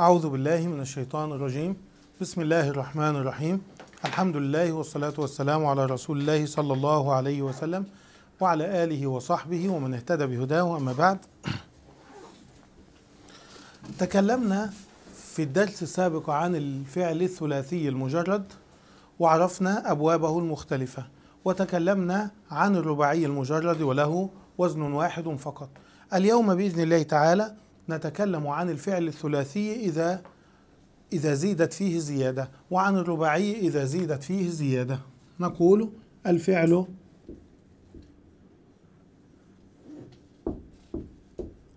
أعوذ بالله من الشيطان الرجيم بسم الله الرحمن الرحيم الحمد لله والصلاة والسلام على رسول الله صلى الله عليه وسلم وعلى آله وصحبه ومن اهتدى بهداه أما بعد تكلمنا في الدرس السابق عن الفعل الثلاثي المجرد وعرفنا أبوابه المختلفة وتكلمنا عن الرباعي المجرد وله وزن واحد فقط اليوم بإذن الله تعالى نتكلم عن الفعل الثلاثي إذا إذا زيدت فيه زيادة وعن الرباعي إذا زيدت فيه زيادة نقول الفعل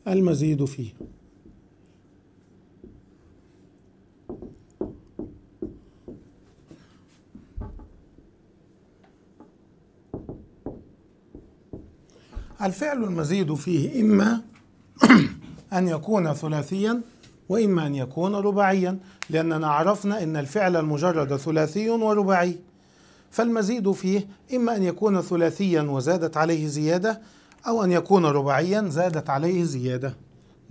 المزيد فيه الفعل المزيد فيه إما أن يكون ثلاثيا وإما أن يكون رباعيا لأننا عرفنا أن الفعل المجرد ثلاثي ورباعي فالمزيد فيه إما أن يكون ثلاثيا وزادت عليه زيادة أو أن يكون رباعيا زادت عليه زيادة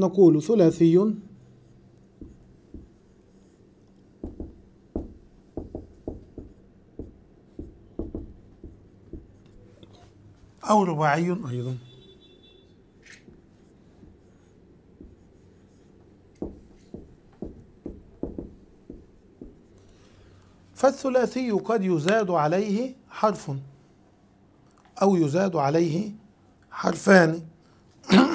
نقول ثلاثي أو رباعي أيضا فالثلاثي قد يزاد عليه حرف أو يزاد عليه حرفان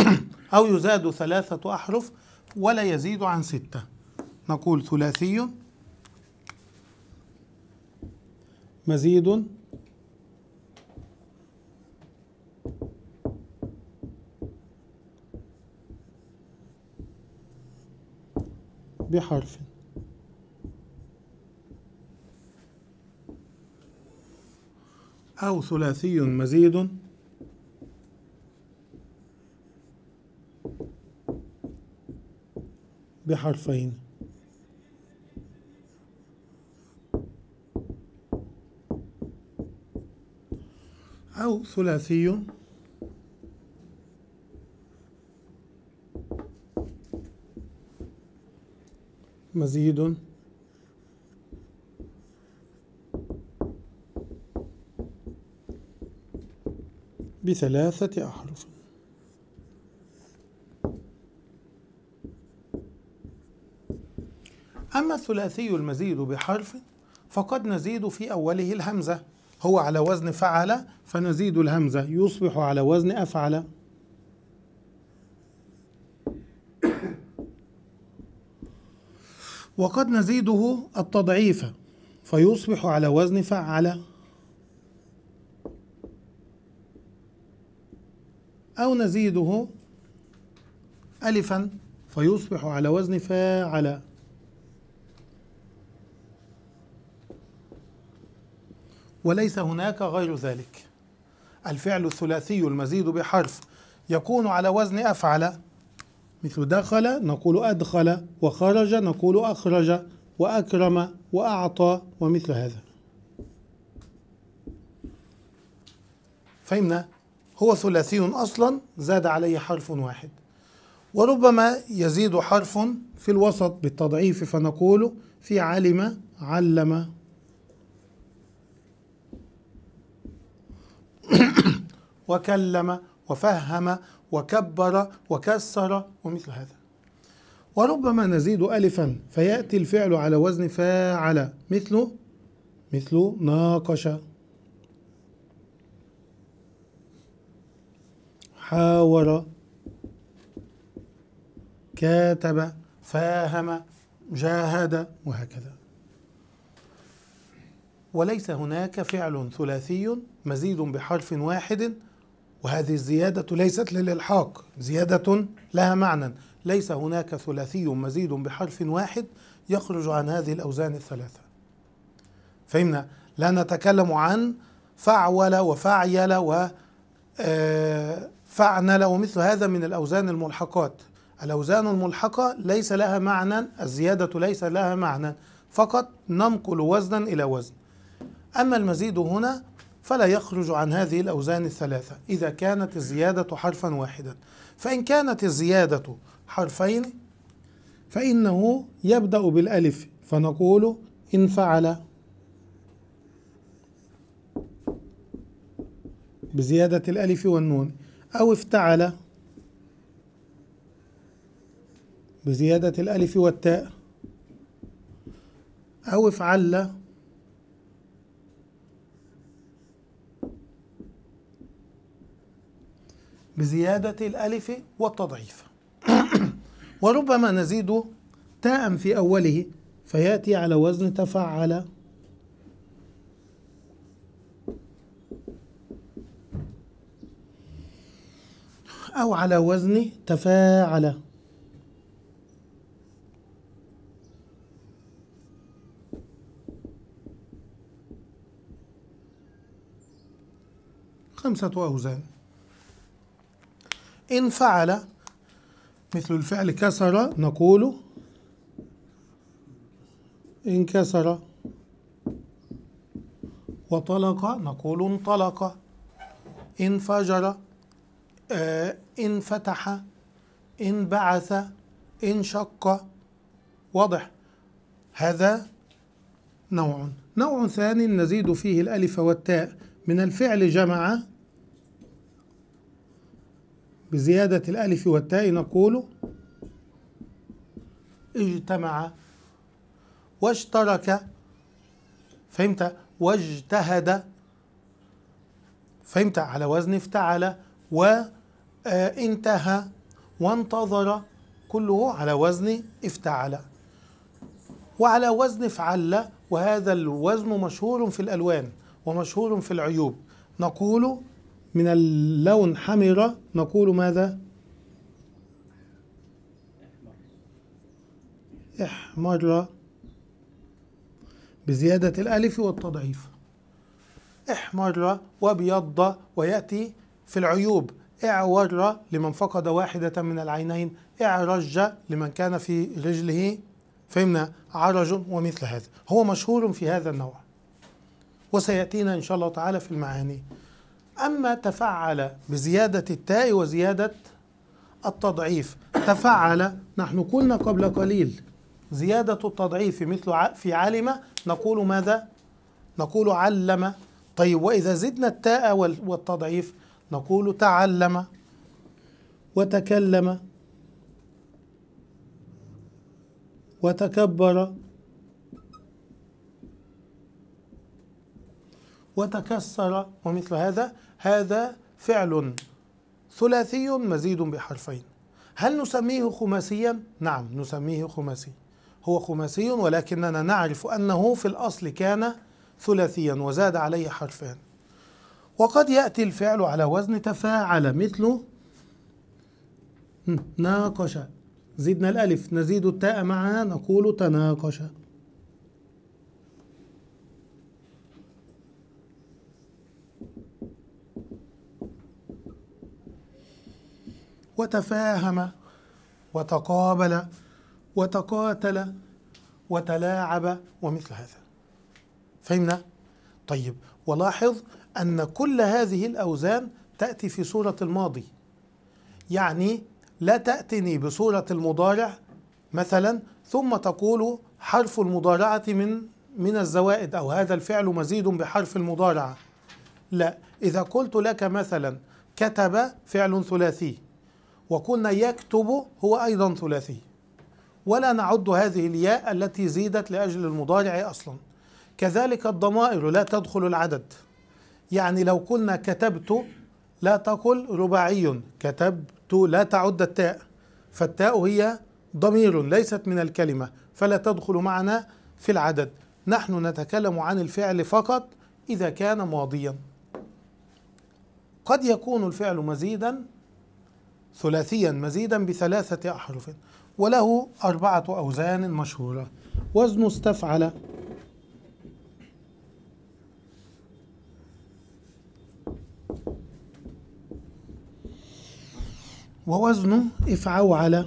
أو يزاد ثلاثة أحرف ولا يزيد عن ستة نقول ثلاثي مزيد بحرف أو ثلاثي مزيد بحرفين أو ثلاثي مزيد بثلاثة أحرف أما الثلاثي المزيد بحرف فقد نزيد في أوله الهمزة هو على وزن فعل فنزيد الهمزة يصبح على وزن أفعل وقد نزيده التضعيف فيصبح على وزن فعل أو نزيده ألفا فيصبح على وزن فاعل وليس هناك غير ذلك الفعل الثلاثي المزيد بحرف يكون على وزن أفعل مثل دخل نقول أدخل وخرج نقول أخرج وأكرم وأعطى ومثل هذا فهمنا هو ثلاثي أصلا زاد عليه حرف واحد وربما يزيد حرف في الوسط بالتضعيف فنقول في علم علم وكلم وفهم وكبر وكسر ومثل هذا وربما نزيد ألفا فيأتي الفعل على وزن فاعل مثل مثل ناقش حاور كاتب فاهم جاهد وهكذا وليس هناك فعل ثلاثي مزيد بحرف واحد وهذه الزيادة ليست للإلحاق زيادة لها معنى ليس هناك ثلاثي مزيد بحرف واحد يخرج عن هذه الأوزان الثلاثة فهمنا لا نتكلم عن فعول وفعيل و آه له مثل هذا من الأوزان الملحقات الأوزان الملحقة ليس لها معنى الزيادة ليس لها معنى فقط ننقل وزنا إلى وزن أما المزيد هنا فلا يخرج عن هذه الأوزان الثلاثة إذا كانت الزيادة حرفا واحدا فإن كانت الزيادة حرفين فإنه يبدأ بالألف فنقول إن فعل بزيادة الألف والنون أو افتعل بزيادة الألف والتاء أو افعل بزيادة الألف والتضعيف وربما نزيد تاء في أوله فيأتي على وزن تفعل أو على وزن تفاعل خمسة أوزان إن فعل مثل الفعل كسر نقول انكسر وطلق نقول انطلق انفجر فجر إن فتح إن بعث إن شق واضح هذا نوع نوع ثاني نزيد فيه الألف والتاء من الفعل جمع بزيادة الألف والتاء نقول اجتمع واشترك فهمت واجتهد فهمت على وزن افتعل و آه، انتهى وانتظر كله على وزن افتعل وعلى وزن فعل وهذا الوزن مشهور في الألوان ومشهور في العيوب نقول من اللون حمر نقول ماذا احمر بزيادة الألف والتضعيف احمر وبيض ويأتي في العيوب اعور لمن فقد واحدة من العينين اعرج لمن كان في رجله فهمنا عرج ومثل هذا هو مشهور في هذا النوع وسيأتينا إن شاء الله تعالى في المعاني أما تفعل بزيادة التاء وزيادة التضعيف تفعل نحن قلنا قبل قليل زيادة التضعيف مثل في علم نقول ماذا؟ نقول علم طيب وإذا زدنا التاء والتضعيف نقول تعلم وتكلم وتكبر وتكسر ومثل هذا هذا فعل ثلاثي مزيد بحرفين هل نسميه خماسيا؟ نعم نسميه خماسي هو خماسي ولكننا نعرف أنه في الأصل كان ثلاثيا وزاد عليه حرفان وقد يأتي الفعل على وزن تفاعل مثل ناقش زدنا الألف نزيد التاء معها نقول تناقش وتفاهم وتقابل وتقاتل وتلاعب ومثل هذا فهمنا طيب ولاحظ أن كل هذه الأوزان تأتي في صورة الماضي يعني لا تأتني بصورة المضارع مثلا ثم تقول حرف المضارعة من من الزوائد أو هذا الفعل مزيد بحرف المضارعة لا إذا قلت لك مثلا كتب فعل ثلاثي وقلنا يكتب هو أيضا ثلاثي ولا نعد هذه الياء التي زيدت لأجل المضارع أصلا كذلك الضمائر لا تدخل العدد يعني لو قلنا كتبت لا تقل رباعي كتبت لا تعد التاء فالتاء هي ضمير ليست من الكلمة فلا تدخل معنا في العدد نحن نتكلم عن الفعل فقط إذا كان ماضيا قد يكون الفعل مزيدا ثلاثيا مزيدا بثلاثة أحرف وله أربعة أوزان مشهورة وزن استفعل ووزنه افعوا على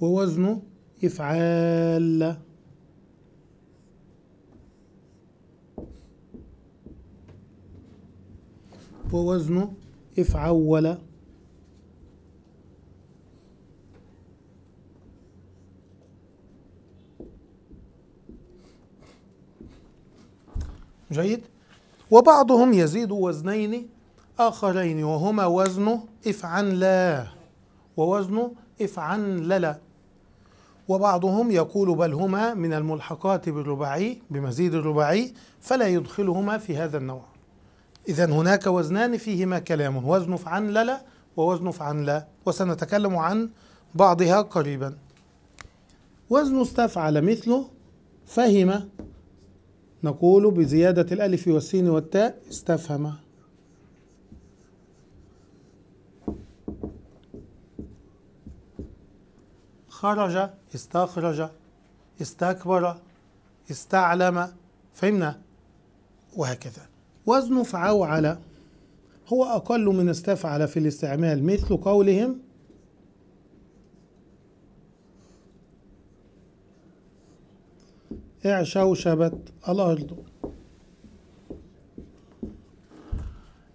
ووزنه افعال ووزنه افعول جيد وبعضهم يزيد وزنين آخرين وهما وزن افعن لا ووزن افعن للا وبعضهم يقول بل هما من الملحقات بالرباعي بمزيد الرباعي فلا يدخلهما في هذا النوع إذا هناك وزنان فيهما كلام وزن فعن للا ووزن افعن لا وسنتكلم عن بعضها قريبا وزن استفعل مثله فهم نقول بزيادة الألف والسين والتاء استفهم خرج استخرج استكبر استعلم فهمنا وهكذا وزن فعول هو أقل من استفعل في الاستعمال مثل قولهم اعشوشبت الأرض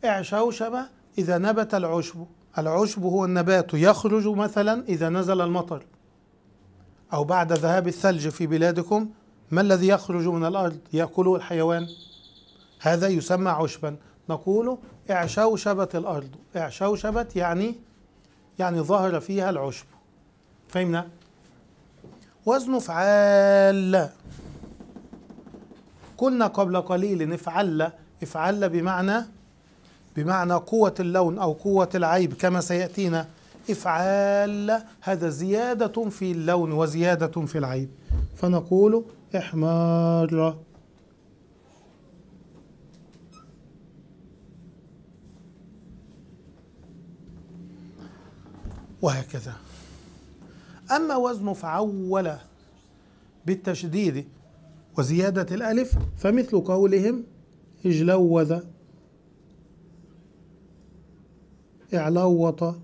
اعشوشب إذا نبت العشب العشب هو النبات يخرج مثلا إذا نزل المطر أو بعد ذهاب الثلج في بلادكم ما الذي يخرج من الأرض يأكله الحيوان هذا يسمى عشبا نقول اعشوشبت الأرض اعشوشبت يعني يعني ظهر فيها العشب فهمنا وزن فعال قلنا قبل قليل افعل افعل بمعنى بمعنى قوة اللون أو قوة العيب كما سيأتينا افعال هذا زيادة في اللون وزيادة في العيب فنقول احمر وهكذا أما وزن فعول بالتشديد وزيادة الألف فمثل قولهم اجلوذ اعلوط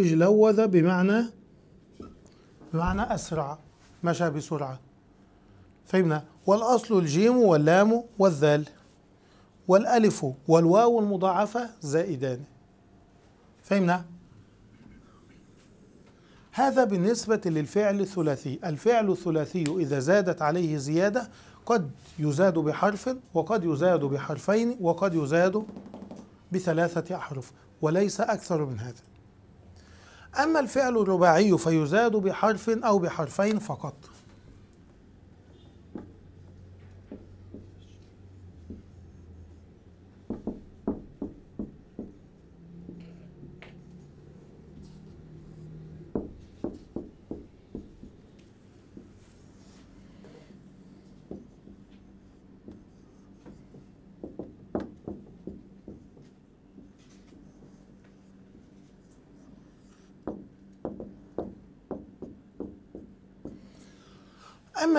اجلوذ بمعنى بمعنى أسرع مشى بسرعة فهمنا والأصل الجيم واللام والذال والألف والواو المضاعفة زائدان فهمنا هذا بالنسبة للفعل الثلاثي الفعل الثلاثي إذا زادت عليه زيادة قد يزاد بحرف وقد يزاد بحرفين وقد يزاد بثلاثة أحرف وليس أكثر من هذا أما الفعل الرباعي فيزاد بحرف أو بحرفين فقط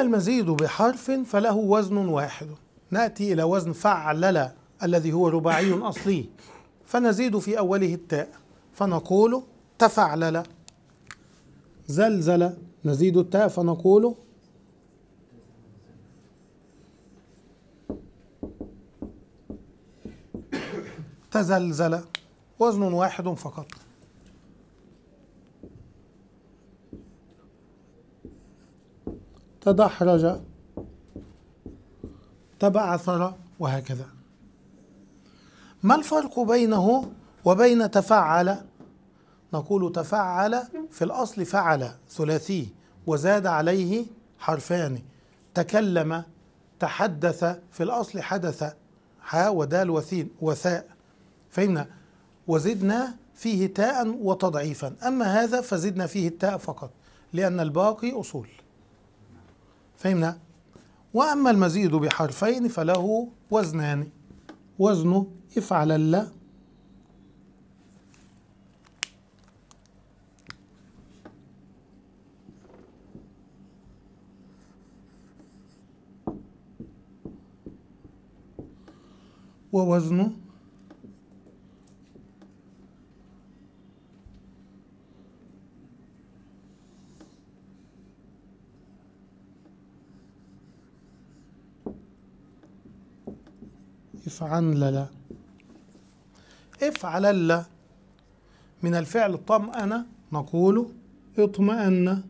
المزيد بحرف فله وزن واحد نأتي إلى وزن فعلل الذي هو رباعي أصلي فنزيد في أوله التاء فنقول تفعلل زلزل نزيد التاء فنقول تزلزل وزن واحد فقط تدحرج تبعثر وهكذا ما الفرق بينه وبين تفعل نقول تفعل في الأصل فعل ثلاثي وزاد عليه حرفان تكلم تحدث في الأصل حدث حاء ودال وثين وثاء فهمنا وزدنا فيه تاء وتضعيفا أما هذا فزدنا فيه التاء فقط لأن الباقي أصول فهمنا وأما المزيد بحرفين فله وزنان وزنه لا ووزنه عن للا اف على للا من الفعل طمأن نقول اطمأن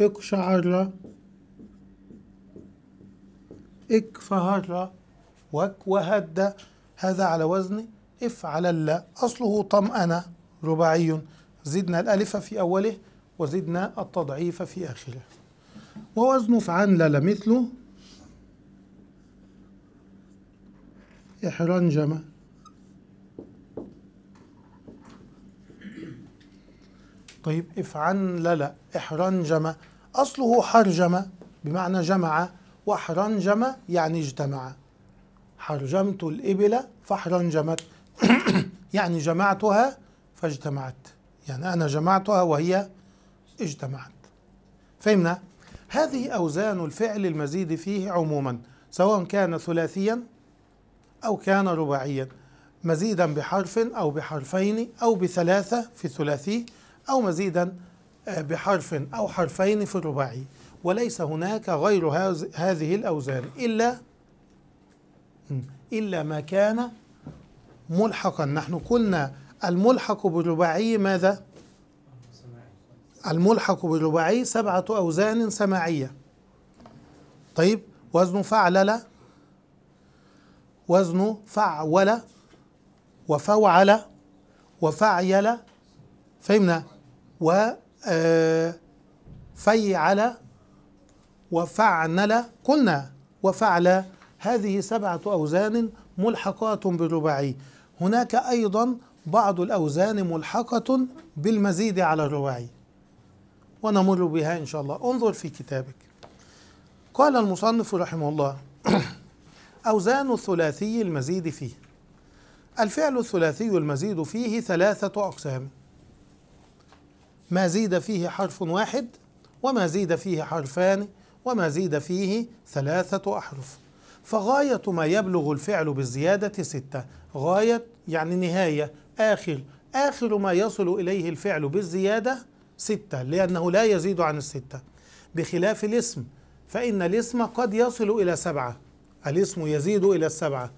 اقشعر اكفهر وهد هذا على وزن افعل لا أصله طمأن رباعي زدنا الألف في أوله وزدنا التضعيف في آخره ووزن فعن لا مثله إحرنجمة طيب إفعنلل احرنجم أصله حرجم بمعنى جمع وأحرنجم يعني اجتمع حرجمت الإبل فاحرنجمت يعني جمعتها فاجتمعت يعني أنا جمعتها وهي اجتمعت فهمنا؟ هذه أوزان الفعل المزيد فيه عموما سواء كان ثلاثيا أو كان رباعيا مزيدا بحرف أو بحرفين أو بثلاثة في ثلاثي أو مزيدا آه، بحرف أو حرفين في الرباعي وليس هناك غير هذه الأوزان إلا إلا ما كان ملحقا نحن قلنا الملحق بالرباعي ماذا؟ الملحق بالرباعي سبعة أوزان سماعية طيب وزن لا وزنه فعول وفوعل وفعيل فهمنا و آه، فيعل وفعنل كنا وفعل هذه سبعة أوزان ملحقات بالرباعي هناك أيضا بعض الأوزان ملحقة بالمزيد على الرباعي ونمر بها إن شاء الله انظر في كتابك قال المصنف رحمه الله أوزان الثلاثي المزيد فيه الفعل الثلاثي المزيد فيه ثلاثة أقسام ما زيد فيه حرف واحد وما زيد فيه حرفان وما زيد فيه ثلاثة أحرف فغاية ما يبلغ الفعل بالزيادة ستة غاية يعني نهاية آخر آخر ما يصل إليه الفعل بالزيادة ستة لأنه لا يزيد عن الستة بخلاف الاسم فإن الاسم قد يصل إلى سبعة الاسم يزيد إلى السبعة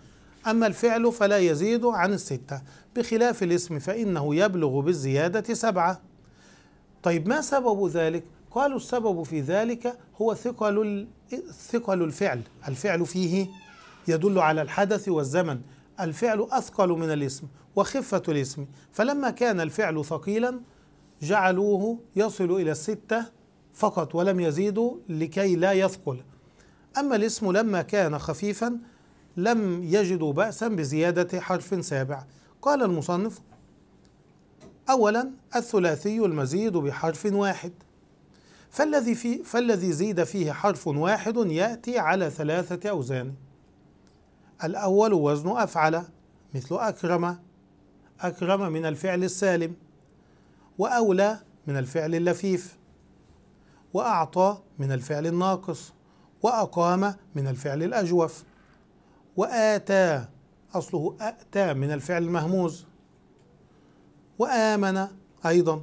أما الفعل فلا يزيد عن الستة بخلاف الاسم فإنه يبلغ بالزيادة سبعة طيب ما سبب ذلك؟ قالوا السبب في ذلك هو ثقل ثقل الفعل الفعل فيه يدل على الحدث والزمن الفعل أثقل من الاسم وخفة الاسم فلما كان الفعل ثقيلا جعلوه يصل إلى الستة فقط ولم يزيدوا لكي لا يثقل أما الاسم لما كان خفيفا لم يجدوا بأسا بزيادة حرف سابع قال المصنف أولا الثلاثي المزيد بحرف واحد فالذي, في فالذي زيد فيه حرف واحد يأتي على ثلاثة أوزان الأول وزن أفعل مثل أكرم أكرم من الفعل السالم وأولى من الفعل اللفيف وأعطى من الفعل الناقص وأقام من الفعل الأجوف وآتى أصله أتى من الفعل المهموز وآمن أيضا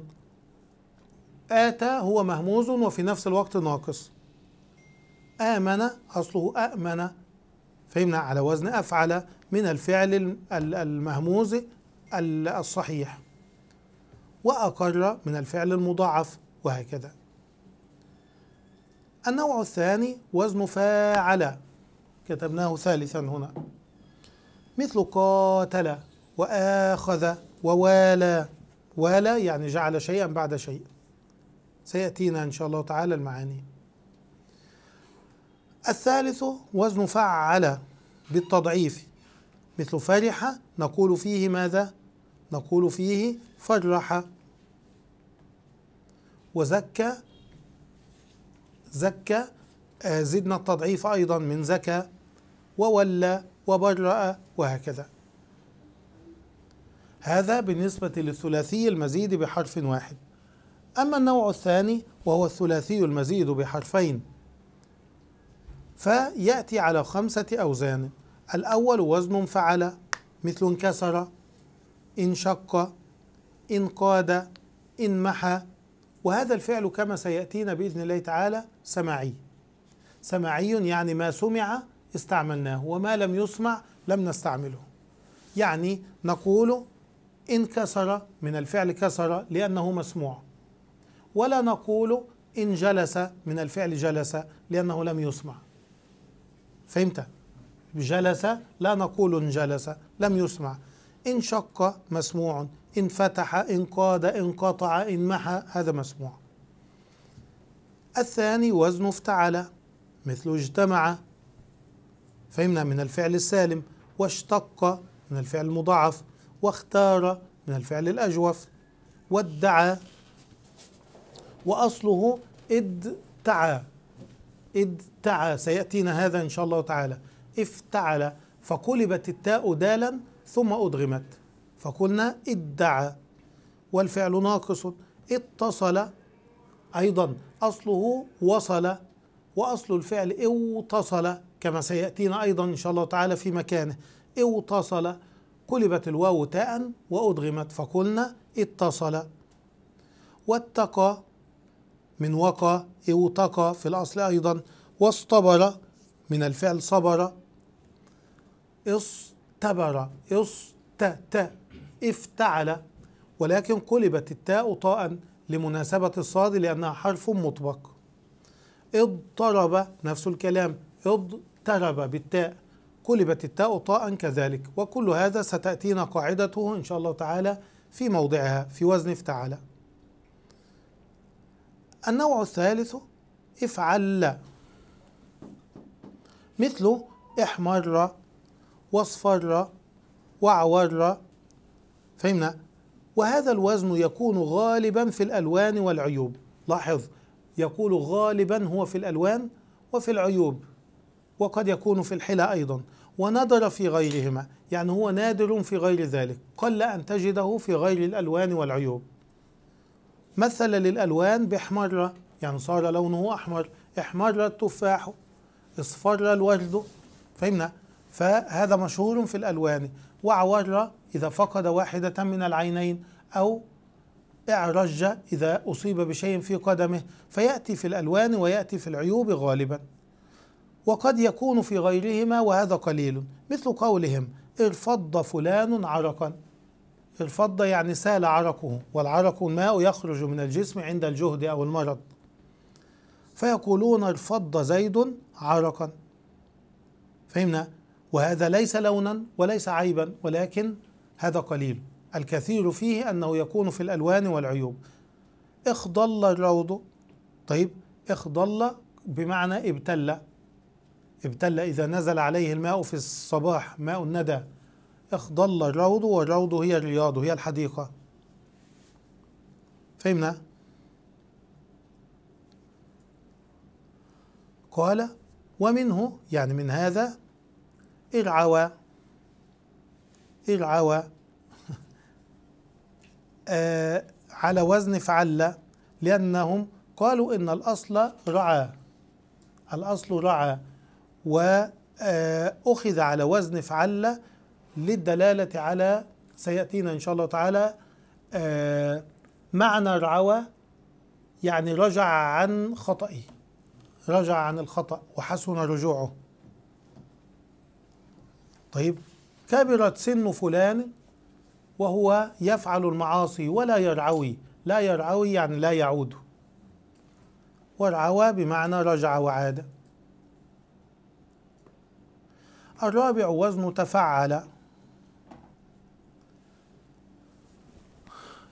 آتى هو مهموز وفي نفس الوقت ناقص آمن أصله أأمن فهمنا على وزن أفعل من الفعل المهموز الصحيح وأقر من الفعل المضاعف وهكذا النوع الثاني وزن فاعل كتبناه ثالثا هنا مثل قاتل وآخذ ووالى والى يعني جعل شيئا بعد شيء سيأتينا إن شاء الله تعالى المعاني الثالث وزن فعل بالتضعيف مثل فرح نقول فيه ماذا نقول فيه فرح وزكى زكى آه، زدنا التضعيف أيضا من زكى وولى وبرأ وهكذا هذا بالنسبة للثلاثي المزيد بحرف واحد أما النوع الثاني وهو الثلاثي المزيد بحرفين فيأتي على خمسة أوزان الأول وزن فعل مثل انكسر انشق انقاد انمحى وهذا الفعل كما سيأتينا بإذن الله تعالى سماعي سماعي يعني ما سمع استعملناه وما لم يسمع لم نستعمله يعني نقول إن كسر من الفعل كسر لأنه مسموع ولا نقول إن جلس من الفعل جلس لأنه لم يسمع فهمت؟ جلس لا نقول جلس لم يسمع إن شق مسموع إن فتح إن قاد إن قطع إن محى هذا مسموع الثاني وزن افتعل مثل اجتمع فهمنا من الفعل السالم واشتق من الفعل المضاعف واختار من الفعل الأجوف وادعى وأصله ادعى ادعى سيأتينا هذا إن شاء الله تعالى افتعل فقلبت التاء دالا ثم أدغمت فقلنا ادعى والفعل ناقص اتصل أيضا أصله وصل وأصل الفعل اوتصل كما سيأتينا أيضا إن شاء الله تعالى في مكانه اوتصل قلبت الواو تاء وأدغمت فقلنا اتصل واتقى من وقى اوتقى في الأصل أيضا واصطبر من الفعل صبر اصطبر اصت افتعل ولكن قلبت التاء طاء لمناسبة الصاد لأنها حرف مطبق اضطرب نفس الكلام اضطرب بالتاء قلبت التاء طاء كذلك وكل هذا ستأتينا قاعدته إن شاء الله تعالى في موضعها في وزن افتعل النوع الثالث افعل مثل احمر واصفر وعور فهمنا وهذا الوزن يكون غالبا في الألوان والعيوب لاحظ يقول غالبا هو في الألوان وفي العيوب وقد يكون في الحلى أيضا ونادر في غيرهما يعني هو نادر في غير ذلك قل أن تجده في غير الألوان والعيوب مثل للألوان بحمر يعني صار لونه أحمر احمر التفاح اصفر الورد فهمنا فهذا مشهور في الألوان وعور إذا فقد واحدة من العينين أو اعرج إذا أصيب بشيء في قدمه فيأتي في الألوان ويأتي في العيوب غالبا وقد يكون في غيرهما وهذا قليل مثل قولهم ارفض فلان عرقا ارفض يعني سال عرقه والعرق الماء يخرج من الجسم عند الجهد أو المرض فيقولون ارفض زيد عرقا فهمنا وهذا ليس لونا وليس عيبا ولكن هذا قليل الكثير فيه أنه يكون في الألوان والعيوب اخضل الروض طيب اخضل بمعنى ابتل ابتل إذا نزل عليه الماء في الصباح ماء الندى اخضل الروض والروض هي الرياض هي الحديقة فهمنا قال ومنه يعني من هذا ارعوى إيه العوى آه على وزن فعل لأنهم قالوا إن الأصل رعى الأصل رعى وأخذ آه، على وزن فعل للدلالة على سيأتينا إن شاء الله تعالى آه معنى رعوى يعني رجع عن خطئه رجع عن الخطأ وحسن رجوعه طيب كبرت سن فلان وهو يفعل المعاصي ولا يرعوي لا يرعوي يعني لا يعود ورعوى بمعنى رجع وعاد الرابع وزن تفعل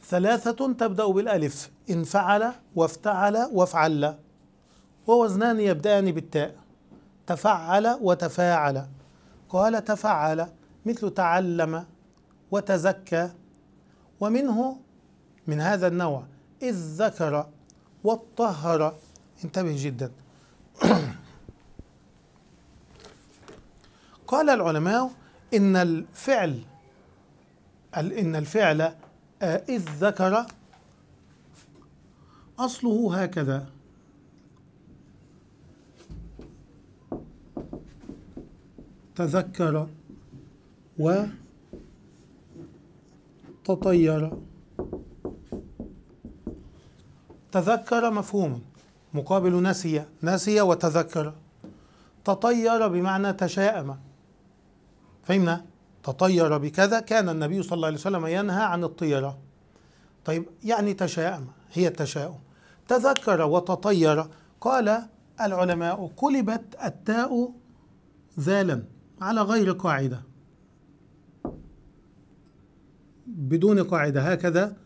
ثلاثة تبدأ بالألف انفعل وافتعل وافعل ووزنان يبدأان بالتاء تفعل وتفاعل قال تفعل مثل تعلم وتزكى ومنه من هذا النوع إذ ذكر وطهر انتبه جدا قال العلماء إن الفعل إن الفعل آه، إذ ذكر أصله هكذا تذكر وتطير تذكر مفهوم مقابل نسي نسي وتذكر تطير بمعنى تشاءم فهمنا تطير بكذا كان النبي صلى الله عليه وسلم ينهى عن الطيرة طيب يعني تشاءم هي التشاؤم تذكر وتطير قال العلماء قلبت التاء ذالا على غير قاعده بدون قاعدة هكذا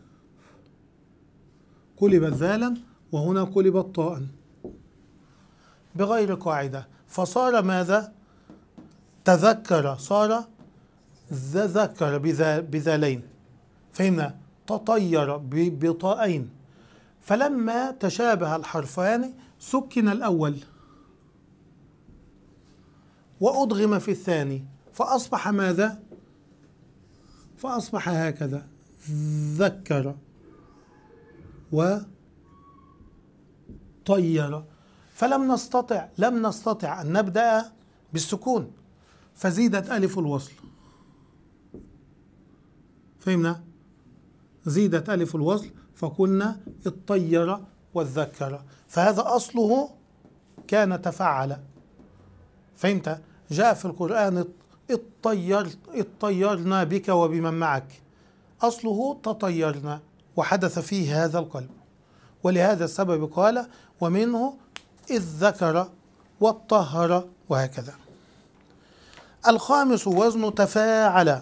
قلب ذالا وهنا قلب طاء بغير قاعدة فصار ماذا تذكر صار ذكر بذالين فهمنا تطير بطائين فلما تشابه الحرفان سكن الأول وأضغم في الثاني فأصبح ماذا فأصبح هكذا ذكر وطير فلم نستطع لم نستطع أن نبدأ بالسكون فزيدت ألف الوصل فهمنا زيدت ألف الوصل فقلنا اطير والذكر فهذا أصله كان تفعل فهمت جاء في القرآن اطير اطيرنا بك وبمن معك أصله تطيرنا وحدث فيه هذا القلب ولهذا السبب قال ومنه إذ ذكر واطهر وهكذا الخامس وزن تفاعل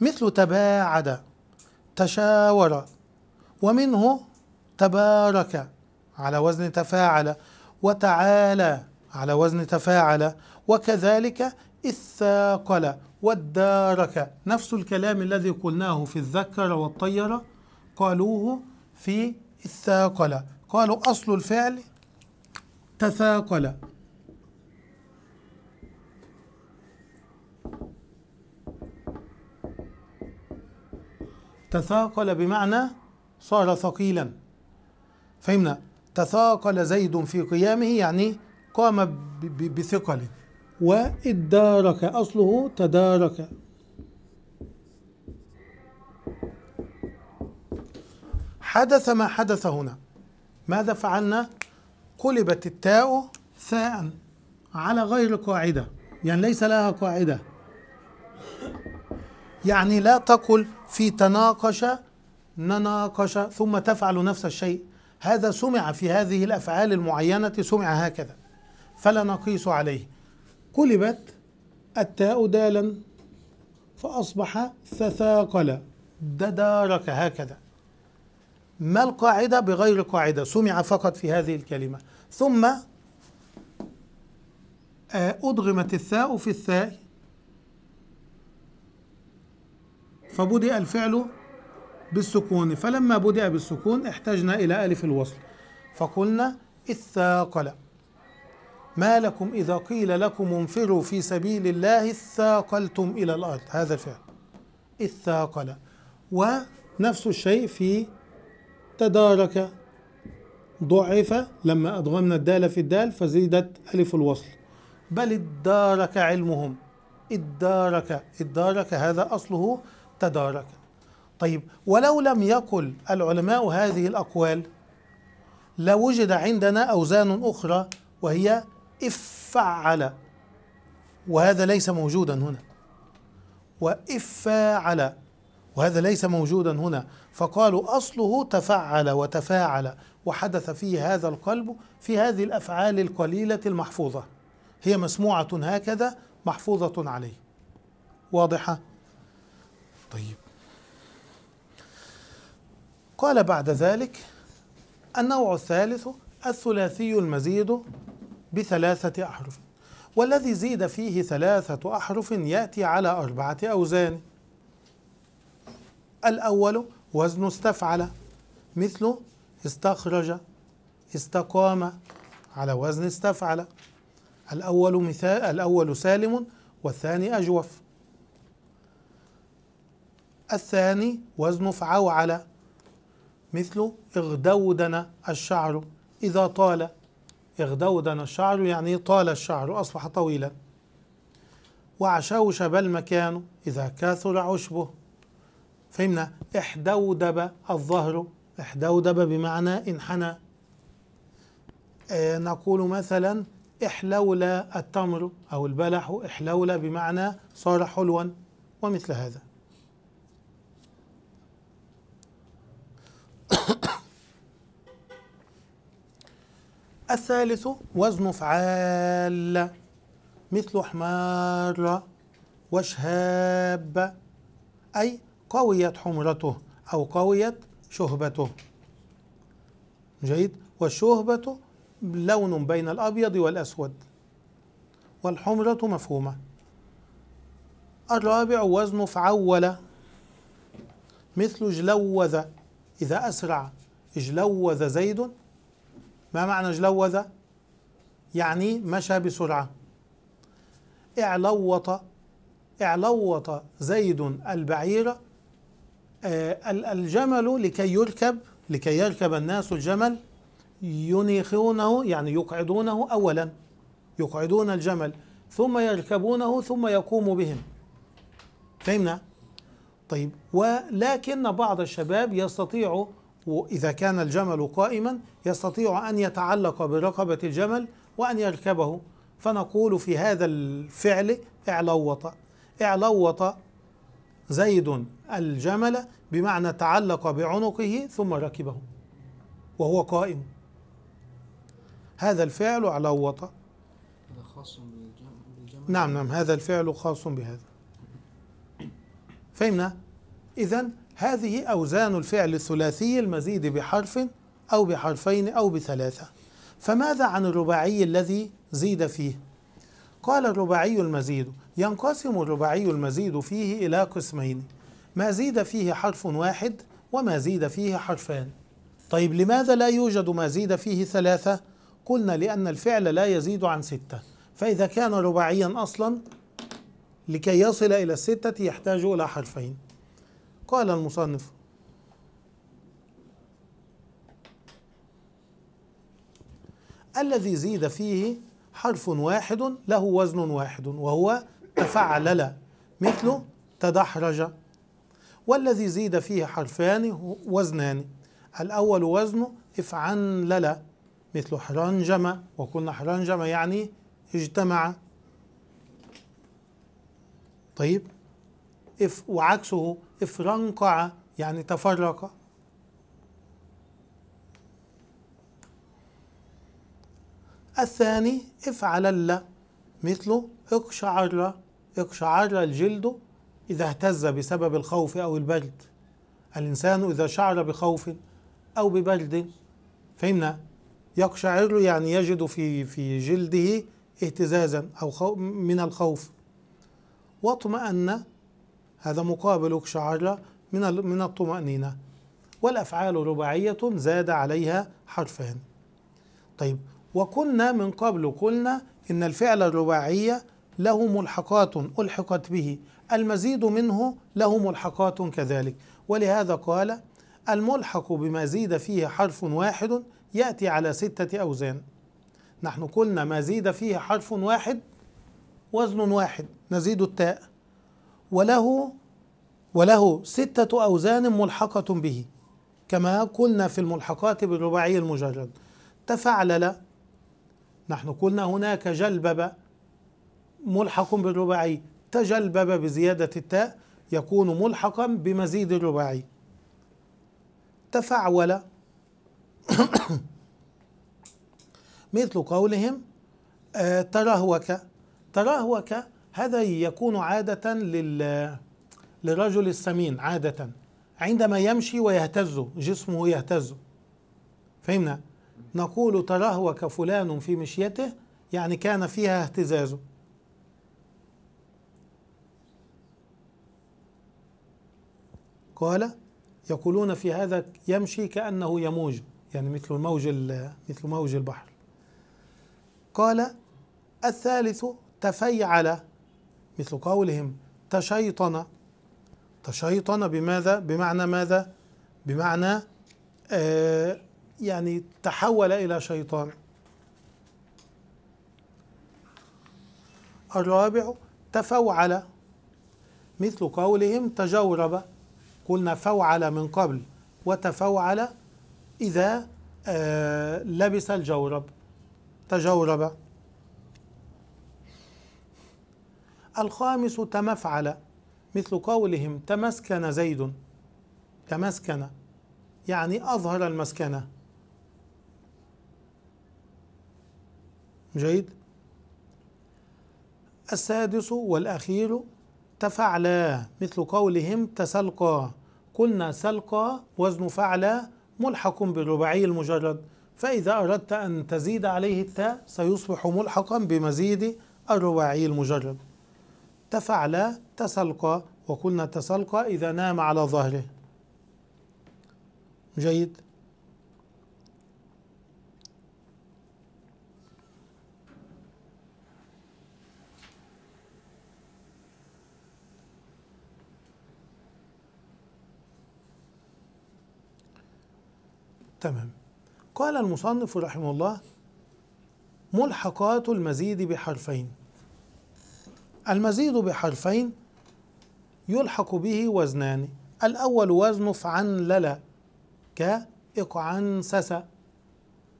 مثل تباعد تشاور ومنه تبارك على وزن تفاعل وتعالى على وزن تفاعل وكذلك الثاقل والدارك نفس الكلام الذي قلناه في الذكر والطيرة قالوه في الثاقل قالوا أصل الفعل تثاقل تثاقل بمعنى صار ثقيلا فهمنا تثاقل زيد في قيامه يعني قام بثقله وادارك أصله تدارك حدث ما حدث هنا ماذا فعلنا قلبت التاء ثاء على غير قاعدة يعني ليس لها قاعدة يعني لا تقل في تناقش نناقش ثم تفعل نفس الشيء هذا سمع في هذه الأفعال المعينة سمع هكذا فلا نقيس عليه قلبت التاء دالا فأصبح ثثاقل ددارك هكذا ما القاعدة بغير قاعدة سمع فقط في هذه الكلمة ثم آه، أدغمت الثاء في الثاء فبدأ الفعل بالسكون فلما بدأ بالسكون احتجنا إلى ألف الوصل فقلنا الثاقل ما لكم إذا قيل لكم انفروا في سبيل الله اثاقلتم إلى الأرض هذا الفعل اثاقل ونفس الشيء في تدارك ضعف لما أدغمنا الدال في الدال فزيدت ألف الوصل بل ادارك علمهم ادارك ادارك هذا أصله تدارك طيب ولو لم يقل العلماء هذه الأقوال لوجد عندنا أوزان أخرى وهي افعل وهذا ليس موجودا هنا وافعل وهذا ليس موجودا هنا فقالوا اصله تفعل وتفاعل وحدث فيه هذا القلب في هذه الافعال القليله المحفوظه هي مسموعه هكذا محفوظه عليه واضحه طيب قال بعد ذلك النوع الثالث الثلاثي المزيد بثلاثة أحرف والذي زيد فيه ثلاثة أحرف يأتي على أربعة أوزان الأول وزن استفعل مثل استخرج استقام على وزن استفعل الأول مثال الأول سالم والثاني أجوف الثاني وزن فعوعل مثل اغدودن الشعر إذا طال اغدودن الشعر يعني طال الشعر أصبح طويلا وعشوشب المكان إذا كثر عشبه فهمنا احدودب الظهر احدودب بمعنى انحنى آه، نقول مثلا احلولا التمر أو البلح احلولا بمعنى صار حلوا ومثل هذا الثالث وزن فعال مثل حمار وشهاب أي قويت حمرته أو قويت شهبته جيد والشهبة لون بين الأبيض والأسود والحمرة مفهومة الرابع وزن فعول مثل جلوذ إذا أسرع جلوذ زيد ما معنى جلوذ يعني مشى بسرعة اعلوط اعلوط زيد البعير آه، الجمل لكي يركب لكي يركب الناس الجمل ينيخونه يعني يقعدونه أولا يقعدون الجمل ثم يركبونه ثم يقوم بهم فهمنا؟ طيب ولكن بعض الشباب يستطيع وإذا كان الجمل قائما يستطيع أن يتعلق برقبة الجمل وأن يركبه فنقول في هذا الفعل اعلوط اعلوط زيد الجمل بمعنى تعلق بعنقه ثم ركبه وهو قائم هذا الفعل علوط هذا خاص بالجمل نعم نعم هذا الفعل خاص بهذا فهمنا إذا هذه أوزان الفعل الثلاثي المزيد بحرف أو بحرفين أو بثلاثة فماذا عن الرباعي الذي زيد فيه؟ قال الرباعي المزيد ينقسم الرباعي المزيد فيه إلى قسمين ما زيد فيه حرف واحد وما زيد فيه حرفان طيب لماذا لا يوجد ما زيد فيه ثلاثة؟ قلنا لأن الفعل لا يزيد عن ستة فإذا كان رباعيا أصلا لكي يصل إلى الستة يحتاج إلى حرفين قال المصنف الذي زيد فيه حرف واحد له وزن واحد وهو تفعلل مثل تدحرج والذي زيد فيه حرفان وزنان الأول وزن افعنلل مثل حرنجم وكنا حرنجم يعني اجتمع طيب اف وعكسه افرنقع يعني تفرق الثاني افعل افعلل مثله اقشعر اقشعر الجلد إذا اهتز بسبب الخوف أو البرد الإنسان إذا شعر بخوف أو ببرد فإن يقشعر يعني يجد في في جلده اهتزازا أو من الخوف واطمأن هذا مقابل شعرة من من الطمأنينة والأفعال رباعية زاد عليها حرفان طيب وكنا من قبل قلنا إن الفعل الرباعية له ملحقات ألحقت به المزيد منه له ملحقات كذلك ولهذا قال الملحق بما زيد فيه حرف واحد يأتي على ستة أوزان نحن قلنا ما زيد فيه حرف واحد وزن واحد نزيد التاء وله وله ستة أوزان ملحقة به كما قلنا في الملحقات بالرباعي المجرد تفعلل نحن قلنا هناك جلبب ملحق بالرباعي تجلبب بزيادة التاء يكون ملحقا بمزيد الرباعي تفعول مثل قولهم آه، ترهوك ترهوك هذا يكون عادة لل للرجل السمين عادة عندما يمشي ويهتز جسمه يهتز فهمنا نقول ترهوك فلان في مشيته يعني كان فيها اهتزازه قال يقولون في هذا يمشي كأنه يموج يعني مثل موج مثل موج البحر قال الثالث تفيعل مثل قولهم تشيطن تشيطن بماذا بمعنى ماذا بمعنى آه يعني تحول إلى شيطان الرابع تفوعل مثل قولهم تجورب قلنا فوعل من قبل وتفوعل إذا آه لبس الجورب تجورب الخامس تمفعل مثل قولهم تمسكن زيد تمسكن يعني أظهر المسكنة جيد السادس والأخير تفعلا مثل قولهم تسلقى قلنا سلقى وزن فعلا ملحق بالرباعي المجرد فإذا أردت أن تزيد عليه التاء سيصبح ملحقا بمزيد الرباعي المجرد تفعل تسلق وقلنا تسلق إذا نام على ظهره جيد تمام قال المصنف رحمه الله ملحقات المزيد بحرفين المزيد بحرفين يلحق به وزنان الأول وزن فعن كإقعن كإقعنسس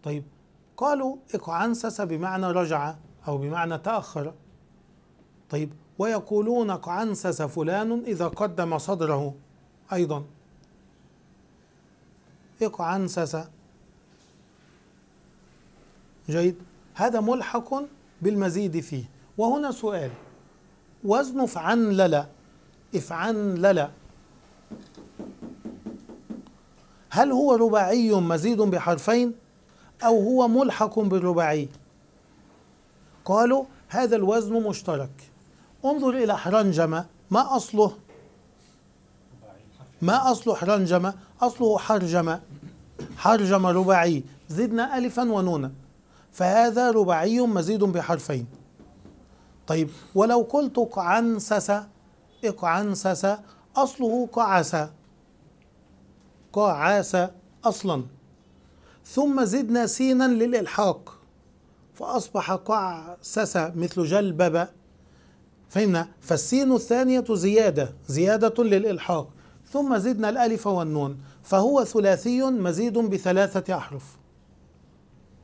طيب قالوا إقعنسس بمعنى رجع أو بمعنى تأخر طيب ويقولون قعنسس فلان إذا قدم صدره أيضا إقعنسس جيد هذا ملحق بالمزيد فيه وهنا سؤال وزن عن للا هل هو رباعي مزيد بحرفين أو هو ملحق بالرباعي قالوا هذا الوزن مشترك انظر إلى حرنجمة ما أصله ما أصله حرنجمة أصله حرجمة حرجمة رباعي زدنا ألفا ونونا فهذا رباعي مزيد بحرفين طيب ولو قلت قعنسس اقعنسس أصله قعس قعس أصلا ثم زدنا سينا للإلحاق فأصبح قعسس مثل جلبب فهمنا فالسين الثانية زيادة زيادة للإلحاق ثم زدنا الألف والنون فهو ثلاثي مزيد بثلاثة أحرف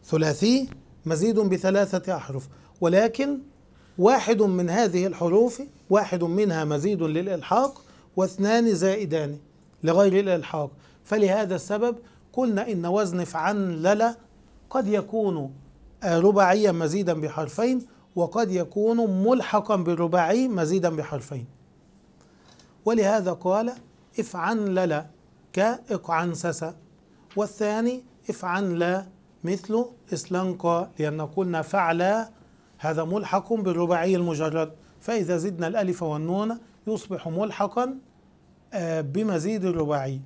ثلاثي مزيد بثلاثة أحرف ولكن واحد من هذه الحروف واحد منها مزيد للإلحاق واثنان زائدان لغير الإلحاق فلهذا السبب قلنا إن وزن للا قد يكون رباعيا مزيدا بحرفين وقد يكون ملحقا بالرباعي مزيدا بحرفين ولهذا قال افعنلل كإقعنسس والثاني لا مثل إسلنقا لأن قلنا فعلا هذا ملحق بالرباعي المجرد فإذا زدنا الألف والنون يصبح ملحقا آه، بمزيد الرباعي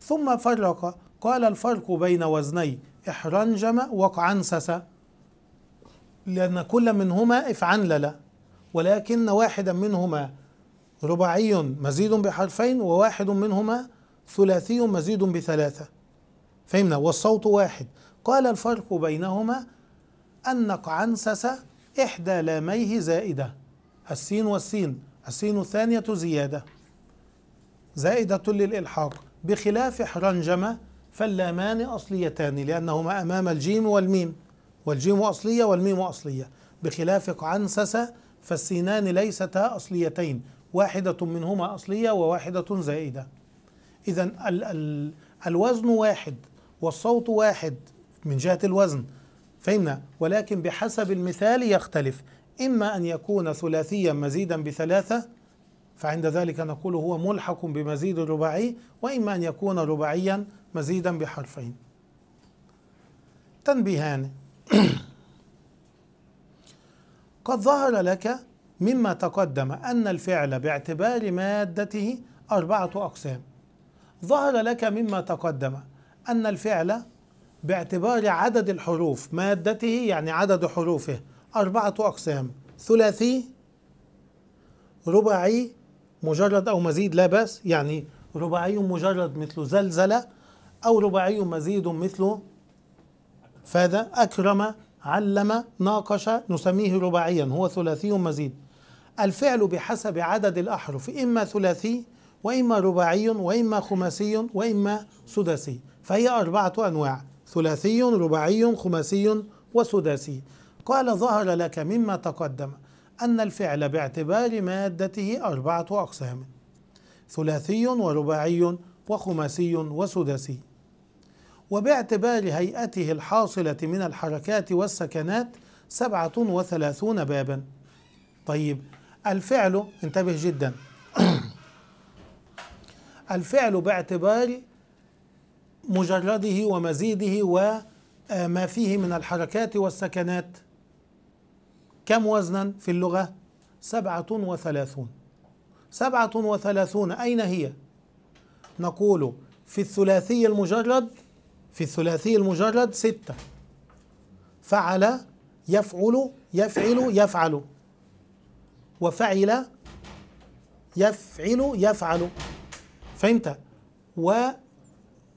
ثم فرق قال الفرق بين وزني إحرنجم وقعنسس لأن كل منهما إفعنلل ولكن واحدا منهما رباعي مزيد بحرفين وواحد منهما ثلاثي مزيد بثلاثة فهمنا والصوت واحد قال الفرق بينهما أن قعنسس إحدى لاميه زائدة السين والسين السين الثانية زيادة زائدة للإلحاق بخلاف حرنجمة فاللامان أصليتان لأنهما أمام الجيم والميم والجيم أصلية والميم أصلية بخلاف قعنسس فالسينان ليستا أصليتين واحدة منهما أصلية وواحدة زائدة إذا ال ال الوزن واحد والصوت واحد من جهة الوزن فهمنا ولكن بحسب المثال يختلف إما أن يكون ثلاثيا مزيدا بثلاثة فعند ذلك نقول هو ملحق بمزيد رباعي وإما أن يكون رباعيا مزيدا بحرفين تنبيهان قد ظهر لك مما تقدم أن الفعل باعتبار مادته أربعة أقسام ظهر لك مما تقدم أن الفعل باعتبار عدد الحروف مادته يعني عدد حروفه أربعة أقسام ثلاثي رباعي مجرد أو مزيد لا بأس يعني رباعي مجرد مثل زلزلة أو رباعي مزيد مثل فذا أكرم علم ناقش نسميه رباعيا هو ثلاثي مزيد الفعل بحسب عدد الأحرف إما ثلاثي وإما رباعي وإما خماسي وإما سداسي فهي أربعة أنواع ثلاثي رباعي خماسي وسداسي قال ظهر لك مما تقدم أن الفعل باعتبار مادته أربعة أقسام ثلاثي ورباعي وخماسي وسداسي وباعتبار هيئته الحاصلة من الحركات والسكنات سبعة وثلاثون بابا طيب الفعل انتبه جدا الفعل باعتبار مجرده ومزيده وما آه، فيه من الحركات والسكنات كم وزنا في اللغة سبعة وثلاثون سبعة وثلاثون أين هي نقول في الثلاثي المجرد في الثلاثي المجرد ستة فعل يفعل يفعل يفعل وفعل يفعل يفعل فهمت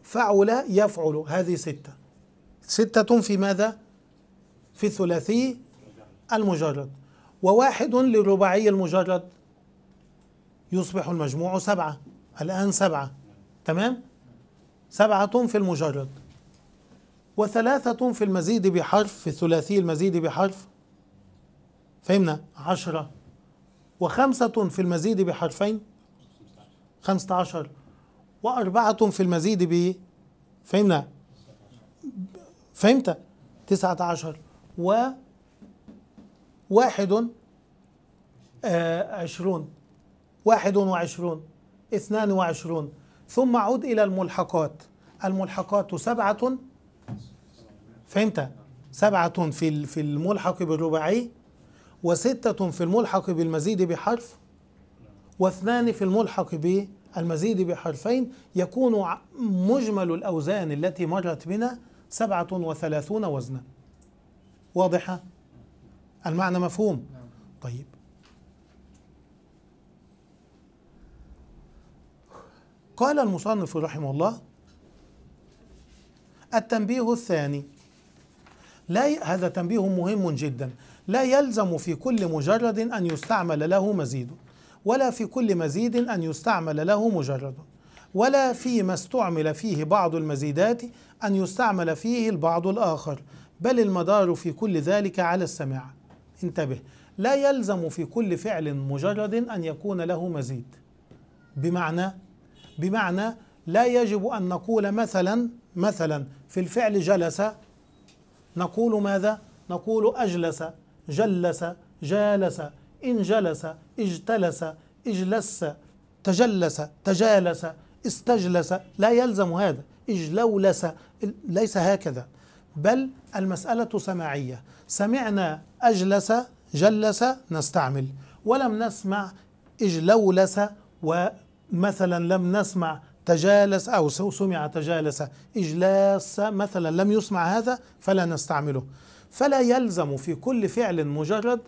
فعل يفعل هذه ستة ستة في ماذا؟ في الثلاثي المجرد وواحد للرباعي المجرد يصبح المجموع سبعة الآن سبعة تمام؟ سبعة في المجرد وثلاثة في المزيد بحرف في الثلاثي المزيد بحرف فهمنا عشرة وخمسة في المزيد بحرفين خمسة عشر وأربعة في المزيد ب فهمنا فهمت تسعة عشر و واحد آه عشرون واحد وعشرون اثنان وعشرون ثم عد إلى الملحقات الملحقات سبعة فهمت سبعة في في الملحق بالرباعي وستة في الملحق بالمزيد بحرف واثنان في الملحق بالمزيد المزيد بحرفين يكون مجمل الأوزان التي مرت بنا سبعة وثلاثون وزنا واضحة؟ المعنى مفهوم؟ طيب قال المصنف رحمه الله التنبيه الثاني لا ي... هذا تنبيه مهم جدا لا يلزم في كل مجرد أن يستعمل له مزيد ولا في كل مزيد أن يستعمل له مجرد ولا فيما استعمل فيه بعض المزيدات أن يستعمل فيه البعض الآخر بل المدار في كل ذلك على السماع انتبه لا يلزم في كل فعل مجرد أن يكون له مزيد بمعنى بمعنى لا يجب أن نقول مثلا مثلا في الفعل جلس نقول ماذا؟ نقول أجلس جلس جالس إن جلس اجتلس اجلس تجلس تجالس استجلس لا يلزم هذا اجلولس ليس هكذا بل المسألة سماعية سمعنا أجلس جلس نستعمل ولم نسمع اجلولس ومثلا لم نسمع تجالس أو سمع تجالس إجلاس مثلا لم يسمع هذا فلا نستعمله فلا يلزم في كل فعل مجرد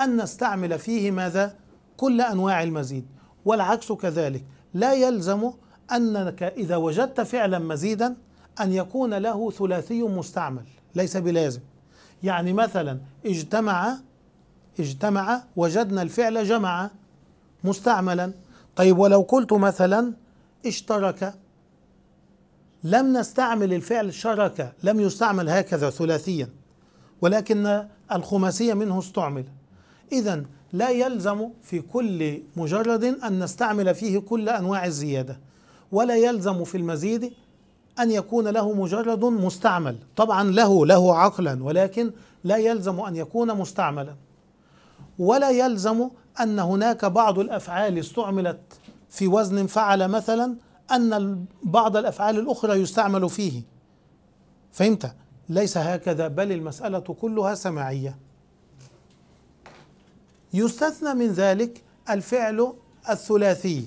أن نستعمل فيه ماذا؟ كل أنواع المزيد والعكس كذلك لا يلزم أنك إذا وجدت فعلا مزيدا أن يكون له ثلاثي مستعمل ليس بلازم يعني مثلا اجتمع اجتمع وجدنا الفعل جمع مستعملا طيب ولو قلت مثلا اشترك لم نستعمل الفعل شرك لم يستعمل هكذا ثلاثيا ولكن الخماسية منه استعمل إذا لا يلزم في كل مجرد أن نستعمل فيه كل أنواع الزيادة ولا يلزم في المزيد أن يكون له مجرد مستعمل طبعا له له عقلا ولكن لا يلزم أن يكون مستعملا ولا يلزم أن هناك بعض الأفعال استعملت في وزن فعل مثلا أن بعض الأفعال الأخرى يستعمل فيه فهمت؟ ليس هكذا بل المسألة كلها سماعية يستثنى من ذلك الفعل الثلاثي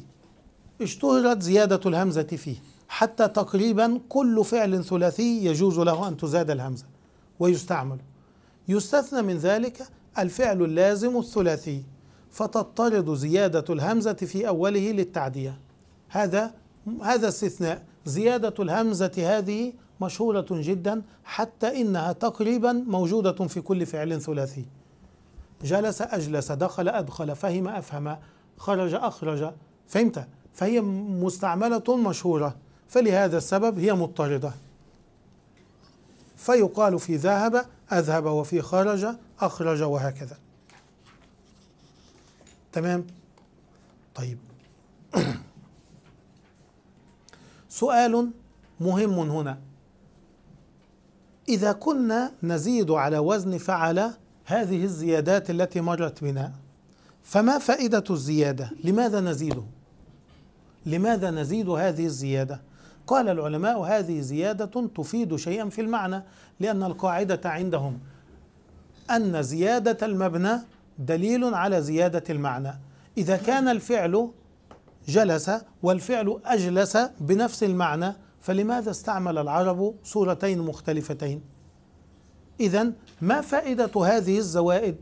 اشتهرت زيادة الهمزة فيه حتى تقريبا كل فعل ثلاثي يجوز له أن تزاد الهمزة ويستعمل يستثنى من ذلك الفعل اللازم الثلاثي فتضطرد زيادة الهمزة في أوله للتعدية هذا هذا استثناء زيادة الهمزة هذه مشهورة جدا حتى إنها تقريبا موجودة في كل فعل ثلاثي جلس أجلس دخل أدخل فهم أفهم خرج أخرج فهمت فهي مستعملة مشهورة فلهذا السبب هي مضطردة فيقال في ذهب أذهب وفي خرج أخرج وهكذا تمام طيب سؤال مهم هنا إذا كنا نزيد على وزن فعل هذه الزيادات التي مرت بنا فما فائدة الزيادة؟ لماذا نزيد؟ لماذا نزيد هذه الزيادة؟ قال العلماء هذه زيادة تفيد شيئا في المعنى لأن القاعدة عندهم أن زيادة المبنى دليل على زيادة المعنى إذا كان الفعل جلس والفعل أجلس بنفس المعنى فلماذا استعمل العرب صورتين مختلفتين؟ إذا ما فائدة هذه الزوائد؟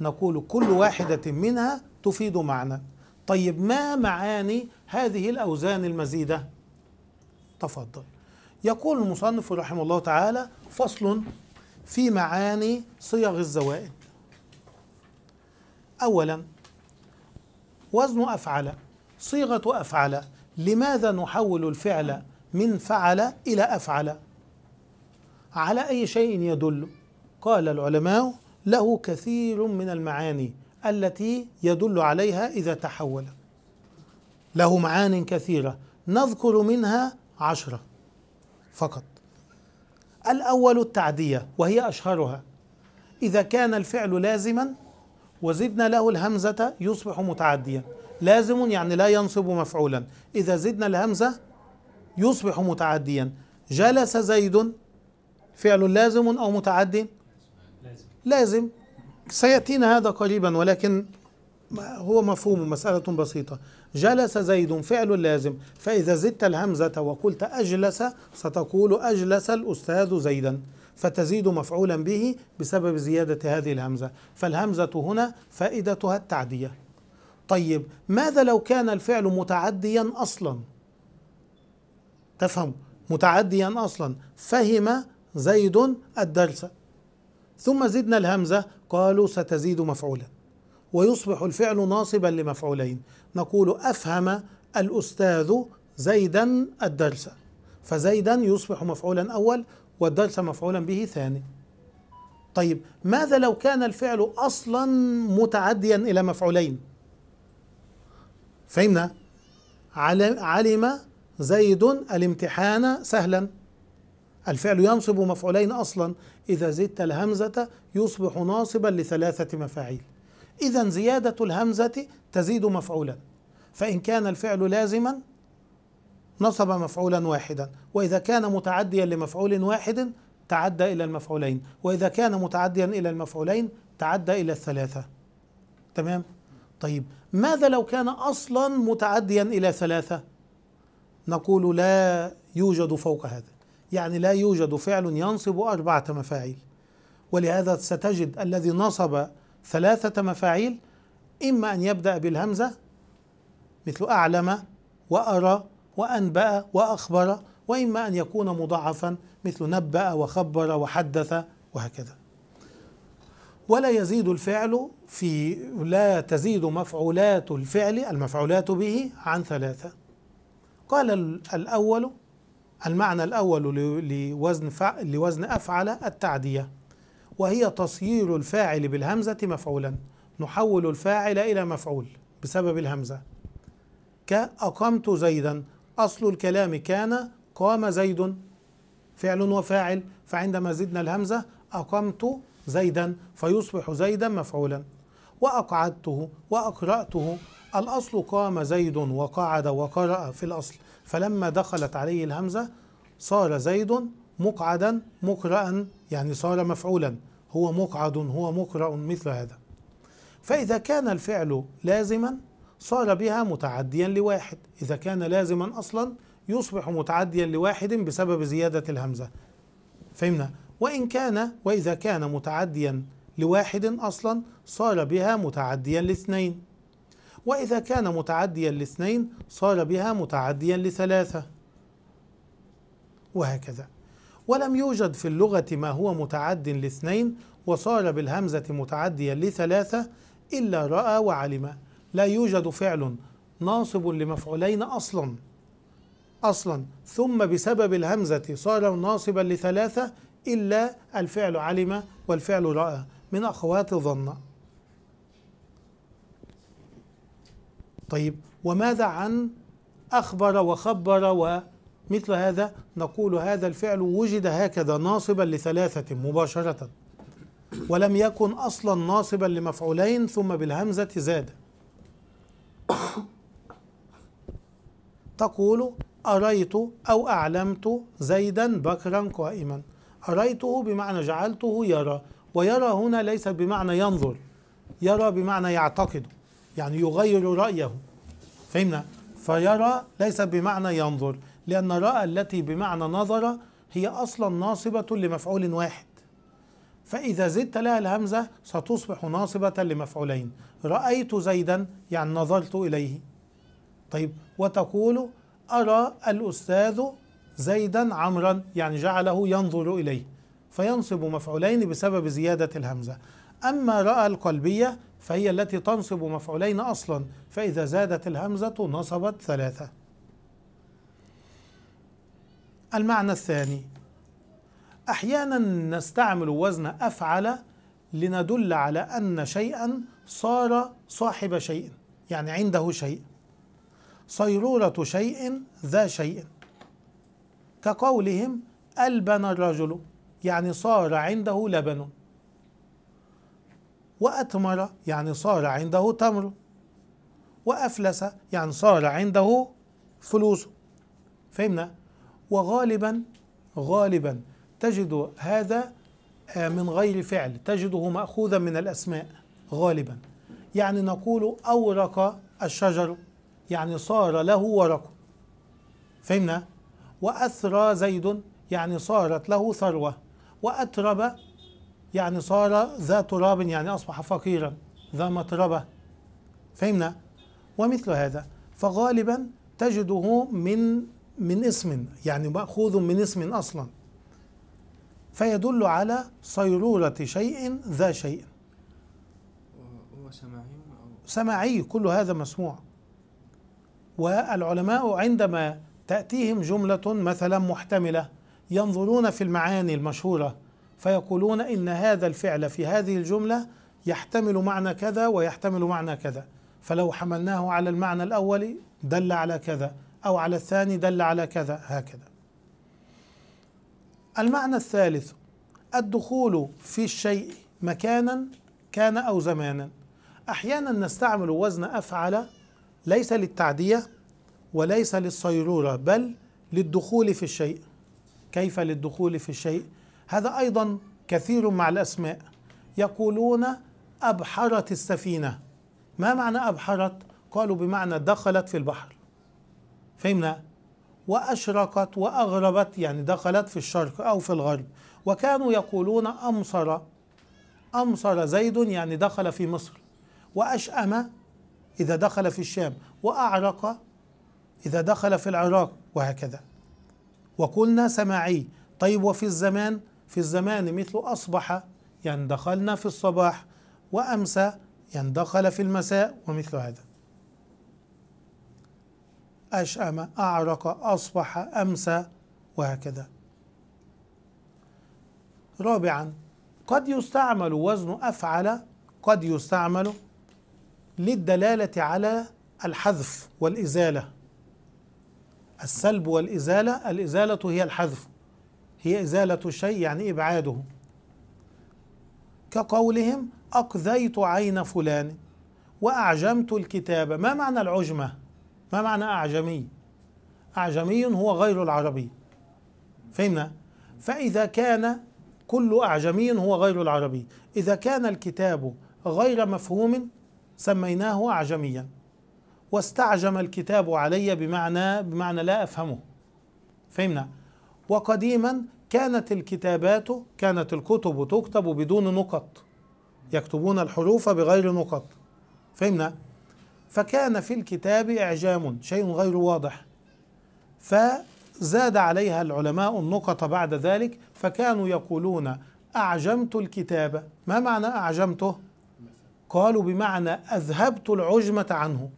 نقول كل واحدة منها تفيد معنى طيب ما معاني هذه الأوزان المزيدة؟ تفضل يقول المصنف رحمه الله تعالى فصل في معاني صيغ الزوائد أولا وزن أفعل صيغة أفعل لماذا نحول الفعل من فعل إلى أفعل على أي شيء يدل قال العلماء له كثير من المعاني التي يدل عليها إذا تحول له معان كثيرة نذكر منها عشرة فقط الأول التعدية وهي أشهرها إذا كان الفعل لازما وزدنا له الهمزة يصبح متعديا لازم يعني لا ينصب مفعولا إذا زدنا الهمزة يصبح متعديا جلس زيد فعل لازم أو متعد لازم سيأتينا هذا قريبا ولكن هو مفهوم مسألة بسيطة جلس زيد فعل لازم فإذا زدت الهمزة وقلت أجلس ستقول أجلس الأستاذ زيدا فتزيد مفعولا به بسبب زيادة هذه الهمزة فالهمزة هنا فائدتها التعدية طيب ماذا لو كان الفعل متعديا أصلا تفهم متعديا أصلا فهم زيد الدرس ثم زدنا الهمزة قالوا ستزيد مفعولا ويصبح الفعل ناصبا لمفعولين نقول أفهم الأستاذ زيدا الدرس فزيدا يصبح مفعولا أول والدرس مفعولا به ثاني طيب ماذا لو كان الفعل أصلا متعديا إلى مفعولين فهمنا علم زيد الامتحان سهلا الفعل ينصب مفعولين أصلا إذا زدت الهمزة يصبح ناصبا لثلاثة مفاعيل إذا زيادة الهمزة تزيد مفعولا فإن كان الفعل لازما نصب مفعولا واحدا وإذا كان متعديا لمفعول واحد تعدى إلى المفعولين وإذا كان متعديا إلى المفعولين تعدى إلى الثلاثة تمام طيب ماذا لو كان أصلا متعديا إلى ثلاثة نقول لا يوجد فوق هذا يعني لا يوجد فعل ينصب أربعة مفاعيل ولهذا ستجد الذي نصب ثلاثة مفاعيل إما أن يبدأ بالهمزة مثل أعلم وأرى وأنبأ وأخبر وإما أن يكون مضاعفا مثل نبأ وخبر وحدث وهكذا ولا يزيد الفعل في لا تزيد مفعولات الفعل المفعولات به عن ثلاثة قال الأول المعنى الأول لوزن, فع لوزن أفعل التعدية وهي تصيير الفاعل بالهمزة مفعولا نحول الفاعل إلى مفعول بسبب الهمزة كأقمت زيدا أصل الكلام كان قام زيد فعل وفاعل فعندما زدنا الهمزة أقمت زيدا فيصبح زيدا مفعولا وأقعدته وأقرأته الأصل قام زيد وقعد وقرأ في الأصل فلما دخلت عليه الهمزة صار زيد مقعدا مقرأ يعني صار مفعولا هو مقعد هو مقرأ مثل هذا فإذا كان الفعل لازما صار بها متعديا لواحد إذا كان لازما أصلا يصبح متعديا لواحد بسبب زيادة الهمزة فهمنا وإن كان وإذا كان متعديا لواحد أصلا صار بها متعديا لاثنين وإذا كان متعديا لاثنين صار بها متعديا لثلاثة وهكذا ولم يوجد في اللغة ما هو متعد لاثنين وصار بالهمزة متعديا لثلاثة إلا رأى وعلم لا يوجد فعل ناصب لمفعولين أصلا أصلا ثم بسبب الهمزة صار ناصبا لثلاثة إلا الفعل علم والفعل رأى من أخوات ظن طيب وماذا عن أخبر وخبر ومثل هذا نقول هذا الفعل وجد هكذا ناصبا لثلاثة مباشرة ولم يكن أصلا ناصبا لمفعولين ثم بالهمزة زاد تقول أريت أو أعلمت زيدا بكرا قائما أريته بمعنى جعلته يرى ويرى هنا ليس بمعنى ينظر يرى بمعنى يعتقد يعني يغير رأيه فهمنا فيرى ليس بمعنى ينظر لأن رأى التي بمعنى نظر هي أصلا ناصبة لمفعول واحد فإذا زدت لها الهمزة ستصبح ناصبة لمفعولين رأيت زيدا يعني نظرت إليه طيب وتقول أرى الأستاذ زيدا عمرا يعني جعله ينظر إليه فينصب مفعولين بسبب زيادة الهمزة أما رأى القلبية فهي التي تنصب مفعولين أصلا فإذا زادت الهمزة نصبت ثلاثة المعنى الثاني أحيانا نستعمل وزن أفعل لندل على أن شيئا صار صاحب شيء يعني عنده شيء صيرورة شيء ذا شيء كقولهم ألبن الرجل يعني صار عنده لبن وأتمر يعني صار عنده تمر وأفلس يعني صار عنده فلوسه فهمنا وغالبا غالبا تجد هذا آه، من غير فعل تجده مأخوذا من الأسماء غالبا يعني نقول أورق الشجر يعني صار له ورق فهمنا وأثرى زيد يعني صارت له ثروة وأترب يعني صار ذا تراب يعني أصبح فقيرا ذا مطربة فهمنا ومثل هذا فغالبا تجده من من اسم يعني مأخوذ من اسم أصلا فيدل على صيرورة شيء ذا شيء هو سماعي سماعي كل هذا مسموع والعلماء عندما تأتيهم جملة مثلا محتملة ينظرون في المعاني المشهورة فيقولون ان هذا الفعل في هذه الجمله يحتمل معنى كذا ويحتمل معنى كذا فلو حملناه على المعنى الاول دل على كذا او على الثاني دل على كذا هكذا المعنى الثالث الدخول في الشيء مكانا كان او زمانا احيانا نستعمل وزن افعل ليس للتعديه وليس للصيروره بل للدخول في الشيء كيف للدخول في الشيء هذا أيضا كثير مع الأسماء يقولون أبحرت السفينة ما معنى أبحرت؟ قالوا بمعنى دخلت في البحر فهمنا؟ وأشرقت وأغربت يعني دخلت في الشرق أو في الغرب وكانوا يقولون أمصر أمصر زيد يعني دخل في مصر وأشأم إذا دخل في الشام وأعرق إذا دخل في العراق وهكذا وقلنا سماعي طيب وفي الزمان في الزمان مثل أصبح دخلنا في الصباح وأمسى دخل في المساء ومثل هذا أشأم أعرق أصبح أمسى وهكذا رابعا قد يستعمل وزن أفعل قد يستعمل للدلالة على الحذف والإزالة السلب والإزالة الإزالة هي الحذف هي إزالة الشيء يعني إبعاده كقولهم أقذيت عين فلان وأعجمت الكتاب ما معنى العجمة؟ ما معنى أعجمي؟ أعجمي هو غير العربي فهمنا؟ فإذا كان كل أعجمي هو غير العربي إذا كان الكتاب غير مفهوم سميناه أعجميا واستعجم الكتاب علي بمعنى بمعنى لا أفهمه فهمنا؟ وقديما كانت الكتابات كانت الكتب تكتب بدون نقط يكتبون الحروف بغير نقط فهمنا فكان في الكتاب إعجام شيء غير واضح فزاد عليها العلماء النقط بعد ذلك فكانوا يقولون أعجمت الكتاب ما معنى أعجمته؟ قالوا بمعنى أذهبت العجمة عنه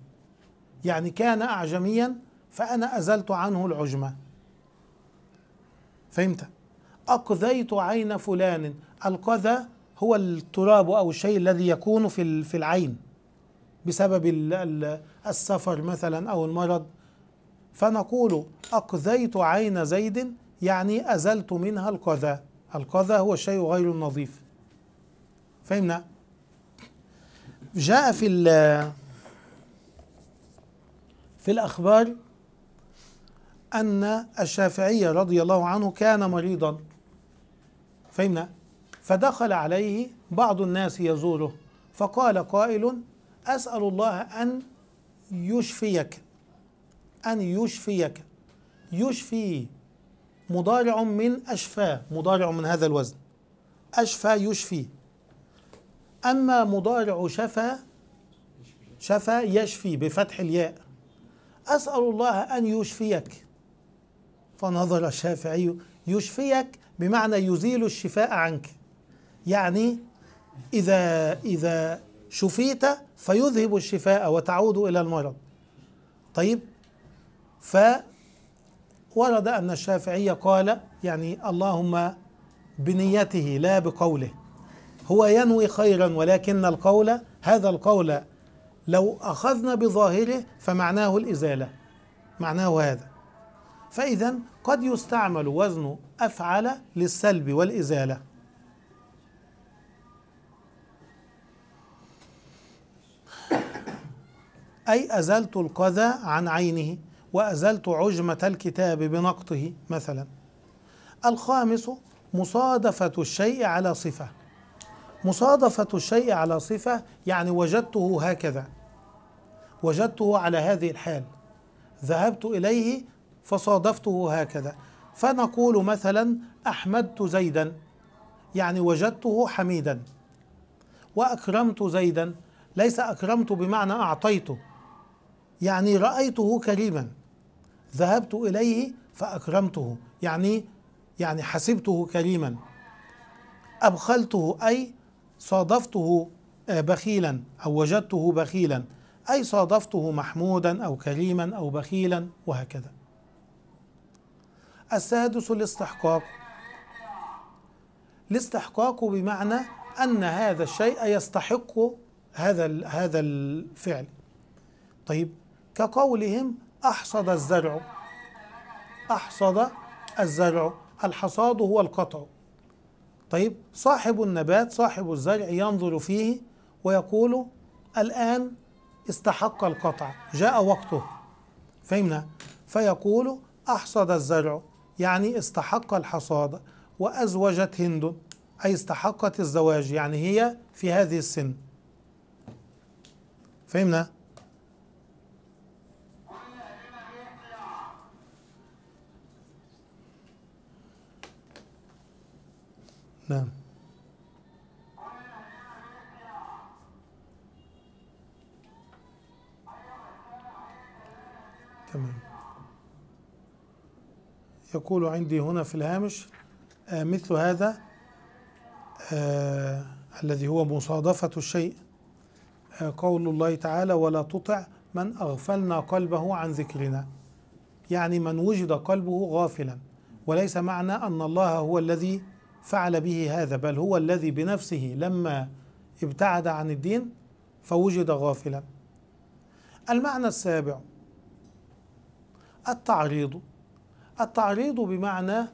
يعني كان أعجميا فأنا أزلت عنه العجمة فهمت أقذيت عين فلان القذى هو التراب أو الشيء الذي يكون في في العين بسبب السفر مثلا أو المرض فنقول أقذيت عين زيد يعني أزلت منها القذى القذى هو الشيء غير النظيف فهمنا جاء في في الأخبار أن الشافعي رضي الله عنه كان مريضا فهمنا فدخل عليه بعض الناس يزوره فقال قائل أسأل الله أن يشفيك أن يشفيك يشفي مضارع من أشفى مضارع من هذا الوزن أشفى يشفي أما مضارع شفى شفى يشفي بفتح الياء أسأل الله أن يشفيك فنظر الشافعي يشفيك بمعنى يزيل الشفاء عنك يعني إذا إذا شفيت فيذهب الشفاء وتعود إلى المرض طيب فورد أن الشافعي قال يعني اللهم بنيته لا بقوله هو ينوي خيرا ولكن القول هذا القول لو أخذنا بظاهره فمعناه الإزالة معناه هذا فإذا قد يستعمل وزن أفعل للسلب والإزالة أي أزلت القذى عن عينه وأزلت عجمة الكتاب بنقطه مثلا الخامس مصادفة الشيء على صفة مصادفة الشيء على صفة يعني وجدته هكذا وجدته على هذه الحال ذهبت إليه فصادفته هكذا فنقول مثلا احمدت زيدا يعني وجدته حميدا واكرمت زيدا ليس اكرمت بمعنى اعطيته يعني رايته كريما ذهبت اليه فاكرمته يعني يعني حسبته كريما ابخلته اي صادفته آه، بخيلا او وجدته بخيلا اي صادفته محمودا او كريما او بخيلا وهكذا السادس الاستحقاق الاستحقاق بمعنى أن هذا الشيء يستحق هذا ال هذا الفعل طيب كقولهم أحصد الزرع أحصد الزرع الحصاد هو القطع طيب صاحب النبات صاحب الزرع ينظر فيه ويقول الآن استحق القطع جاء وقته فهمنا فيقول أحصد الزرع يعني استحق الحصاد وأزوجت هند أي استحقت الزواج يعني هي في هذه السن فهمنا؟ نعم تمام يقول عندي هنا في الهامش آه، مثل هذا آه، الذي هو مصادفة الشيء آه، قول الله تعالى ولا تطع من أغفلنا قلبه عن ذكرنا يعني من وجد قلبه غافلا وليس معنى أن الله هو الذي فعل به هذا بل هو الذي بنفسه لما ابتعد عن الدين فوجد غافلا المعنى السابع التعريض التعريض بمعنى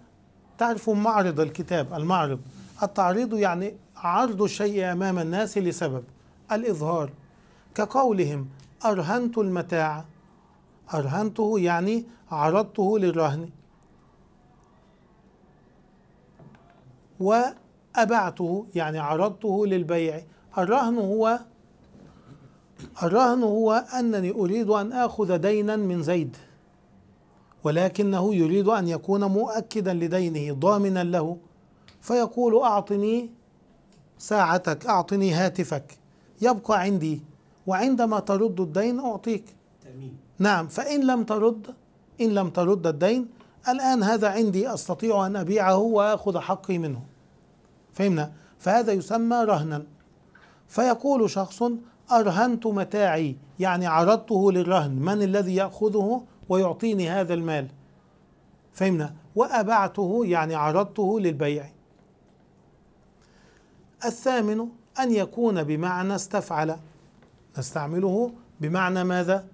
تعرف معرض الكتاب المعرض التعريض يعني عرض الشيء أمام الناس لسبب الإظهار كقولهم أرهنت المتاع أرهنته يعني عرضته للرهن وأبعته يعني عرضته للبيع الرهن هو الرهن هو أنني أريد أن آخذ دينا من زيد ولكنه يريد ان يكون مؤكدا لدينه ضامنا له فيقول اعطني ساعتك اعطني هاتفك يبقى عندي وعندما ترد الدين اعطيك تأمين. نعم فان لم ترد ان لم ترد الدين الان هذا عندي استطيع ان ابيعه واخذ حقي منه فهمنا فهذا يسمى رهنا فيقول شخص أرهنت متاعي يعني عرضته للرهن من الذي يأخذه ويعطيني هذا المال فهمنا وأبعته يعني عرضته للبيع الثامن أن يكون بمعنى استفعل نستعمله بمعنى ماذا؟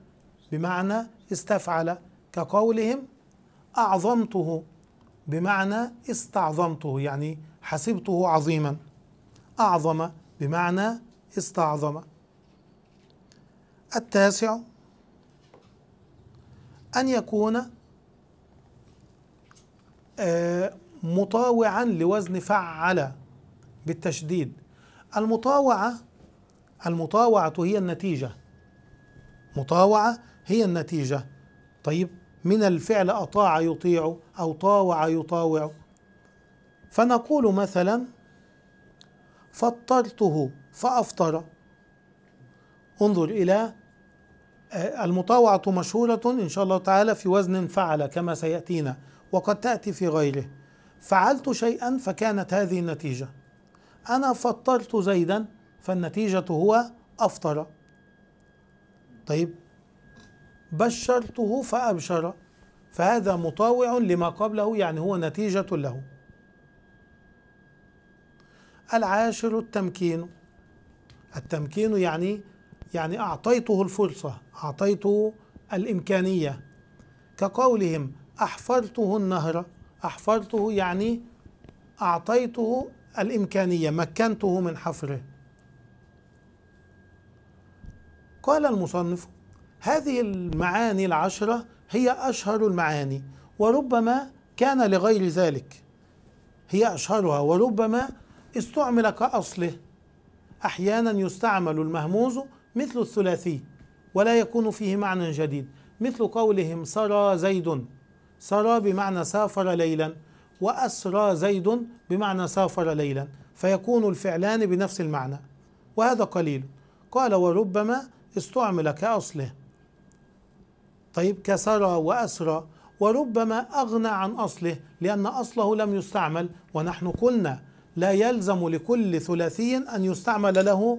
بمعنى استفعل كقولهم أعظمته بمعنى استعظمته يعني حسبته عظيما أعظم بمعنى استعظم التاسع أن يكون آه، مطاوعا لوزن فعل بالتشديد المطاوعة المطاوعة هي النتيجة مطاوعة هي النتيجة طيب من الفعل أطاع يطيع أو طاوع يطاوع فنقول مثلا فطرته فأفطر انظر إلى المطاوعة مشهورة إن شاء الله تعالى في وزن فعل كما سيأتينا وقد تأتي في غيره فعلت شيئا فكانت هذه النتيجة أنا فطرت زيدا فالنتيجة هو أفطر طيب بشرته فأبشر فهذا مطاوع لما قبله يعني هو نتيجة له العاشر التمكين التمكين يعني يعني أعطيته الفرصة أعطيته الإمكانية كقولهم أحفرته النهر أحفرته يعني أعطيته الإمكانية مكنته من حفره قال المصنف هذه المعاني العشرة هي أشهر المعاني وربما كان لغير ذلك هي أشهرها وربما استعمل كأصله أحيانا يستعمل المهموز مثل الثلاثي ولا يكون فيه معنى جديد مثل قولهم سرى زيد سرى بمعنى سافر ليلا وأسرى زيد بمعنى سافر ليلا فيكون الفعلان بنفس المعنى وهذا قليل قال وربما استعمل كأصله طيب كسرى وأسرى وربما أغنى عن أصله لأن أصله لم يستعمل ونحن قلنا لا يلزم لكل ثلاثي أن يستعمل له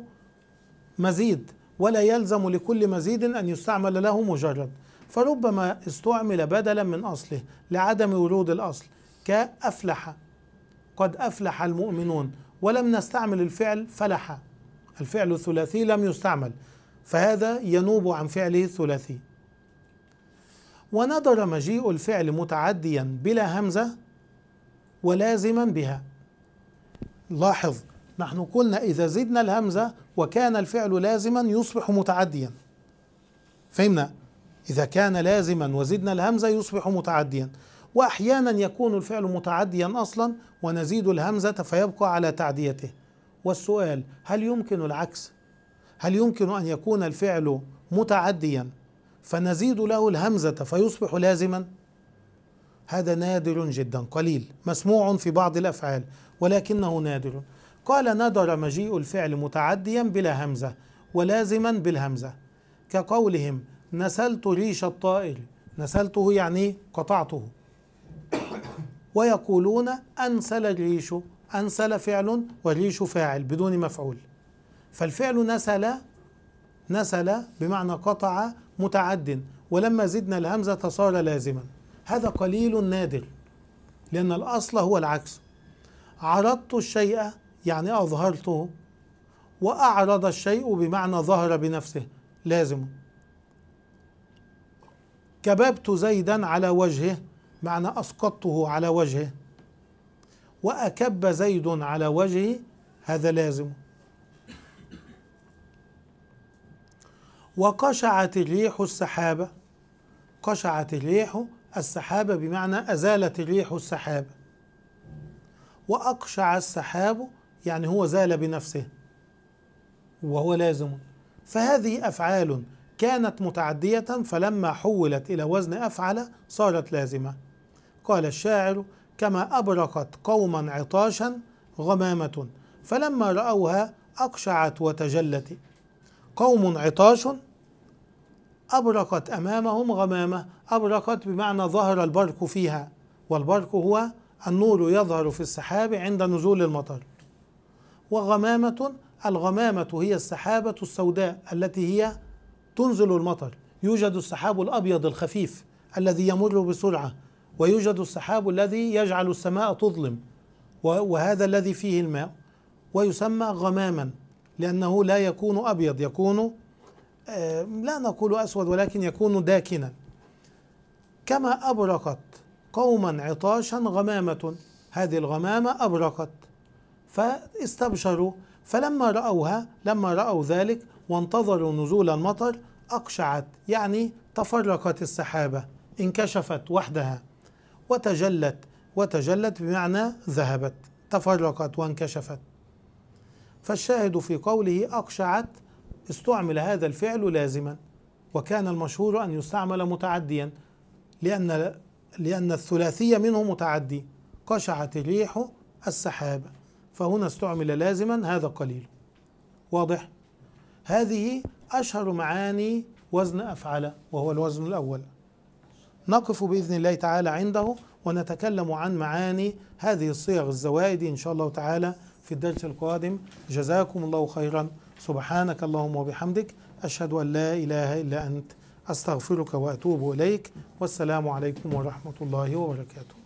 مزيد ولا يلزم لكل مزيد أن يستعمل له مجرد فربما استعمل بدلا من أصله لعدم ورود الأصل كأفلح قد أفلح المؤمنون ولم نستعمل الفعل فلح الفعل الثلاثي لم يستعمل فهذا ينوب عن فعله الثلاثي وندر مجيء الفعل متعديا بلا همزة ولازما بها لاحظ نحن قلنا إذا زدنا الهمزة وكان الفعل لازما يصبح متعديا فهمنا إذا كان لازما وزدنا الهمزة يصبح متعديا وأحيانا يكون الفعل متعديا أصلا ونزيد الهمزة فيبقى على تعديته والسؤال هل يمكن العكس هل يمكن أن يكون الفعل متعديا فنزيد له الهمزة فيصبح لازما هذا نادر جدا قليل مسموع في بعض الأفعال ولكنه نادر قال ندر مجيء الفعل متعديا بلا همزة ولازما بالهمزة كقولهم نسلت ريش الطائر نسلته يعني قطعته ويقولون أنسل الريش أنسل فعل والريش فاعل بدون مفعول فالفعل نسل نسل بمعنى قطع متعد ولما زدنا الهمزة صار لازما هذا قليل نادر لأن الأصل هو العكس عرضت الشيء يعني أظهرته وأعرض الشيء بمعنى ظهر بنفسه لازم كببت زيدا على وجهه معنى أسقطته على وجهه وأكب زيد على وجهه هذا لازم وقشعت الريح السحابة قشعت الريح السحابة بمعنى أزالت الريح السحابة وأقشع السحاب يعني هو زال بنفسه وهو لازم فهذه أفعال كانت متعدية فلما حولت إلى وزن أفعل صارت لازمة قال الشاعر كما أبرقت قوما عطاشا غمامة فلما رأوها أقشعت وتجلت قوم عطاش أبرقت أمامهم غمامة أبرقت بمعنى ظهر البرق فيها والبرق هو النور يظهر في السحاب عند نزول المطر وغمامة الغمامة هي السحابة السوداء التي هي تنزل المطر يوجد السحاب الأبيض الخفيف الذي يمر بسرعة ويوجد السحاب الذي يجعل السماء تظلم وهذا الذي فيه الماء ويسمى غماما لأنه لا يكون أبيض يكون آه، لا نقول أسود ولكن يكون داكنا كما أبرقت قوما عطاشا غمامة هذه الغمامة أبرقت فاستبشروا فلما رأوها لما رأوا ذلك وانتظروا نزول المطر أقشعت يعني تفرقت السحابة انكشفت وحدها وتجلت وتجلت بمعنى ذهبت تفرقت وانكشفت فالشاهد في قوله أقشعت استعمل هذا الفعل لازما وكان المشهور أن يستعمل متعديا لأن لأن الثلاثية منه متعدي قشعت الريح السحابة فهنا استعمل لازما هذا قليل واضح هذه أشهر معاني وزن أفعل وهو الوزن الأول نقف بإذن الله تعالى عنده ونتكلم عن معاني هذه الصيغ الزوائد إن شاء الله تعالى في الدرس القادم جزاكم الله خيرا سبحانك اللهم وبحمدك أشهد أن لا إله إلا أنت أستغفرك وأتوب إليك والسلام عليكم ورحمة الله وبركاته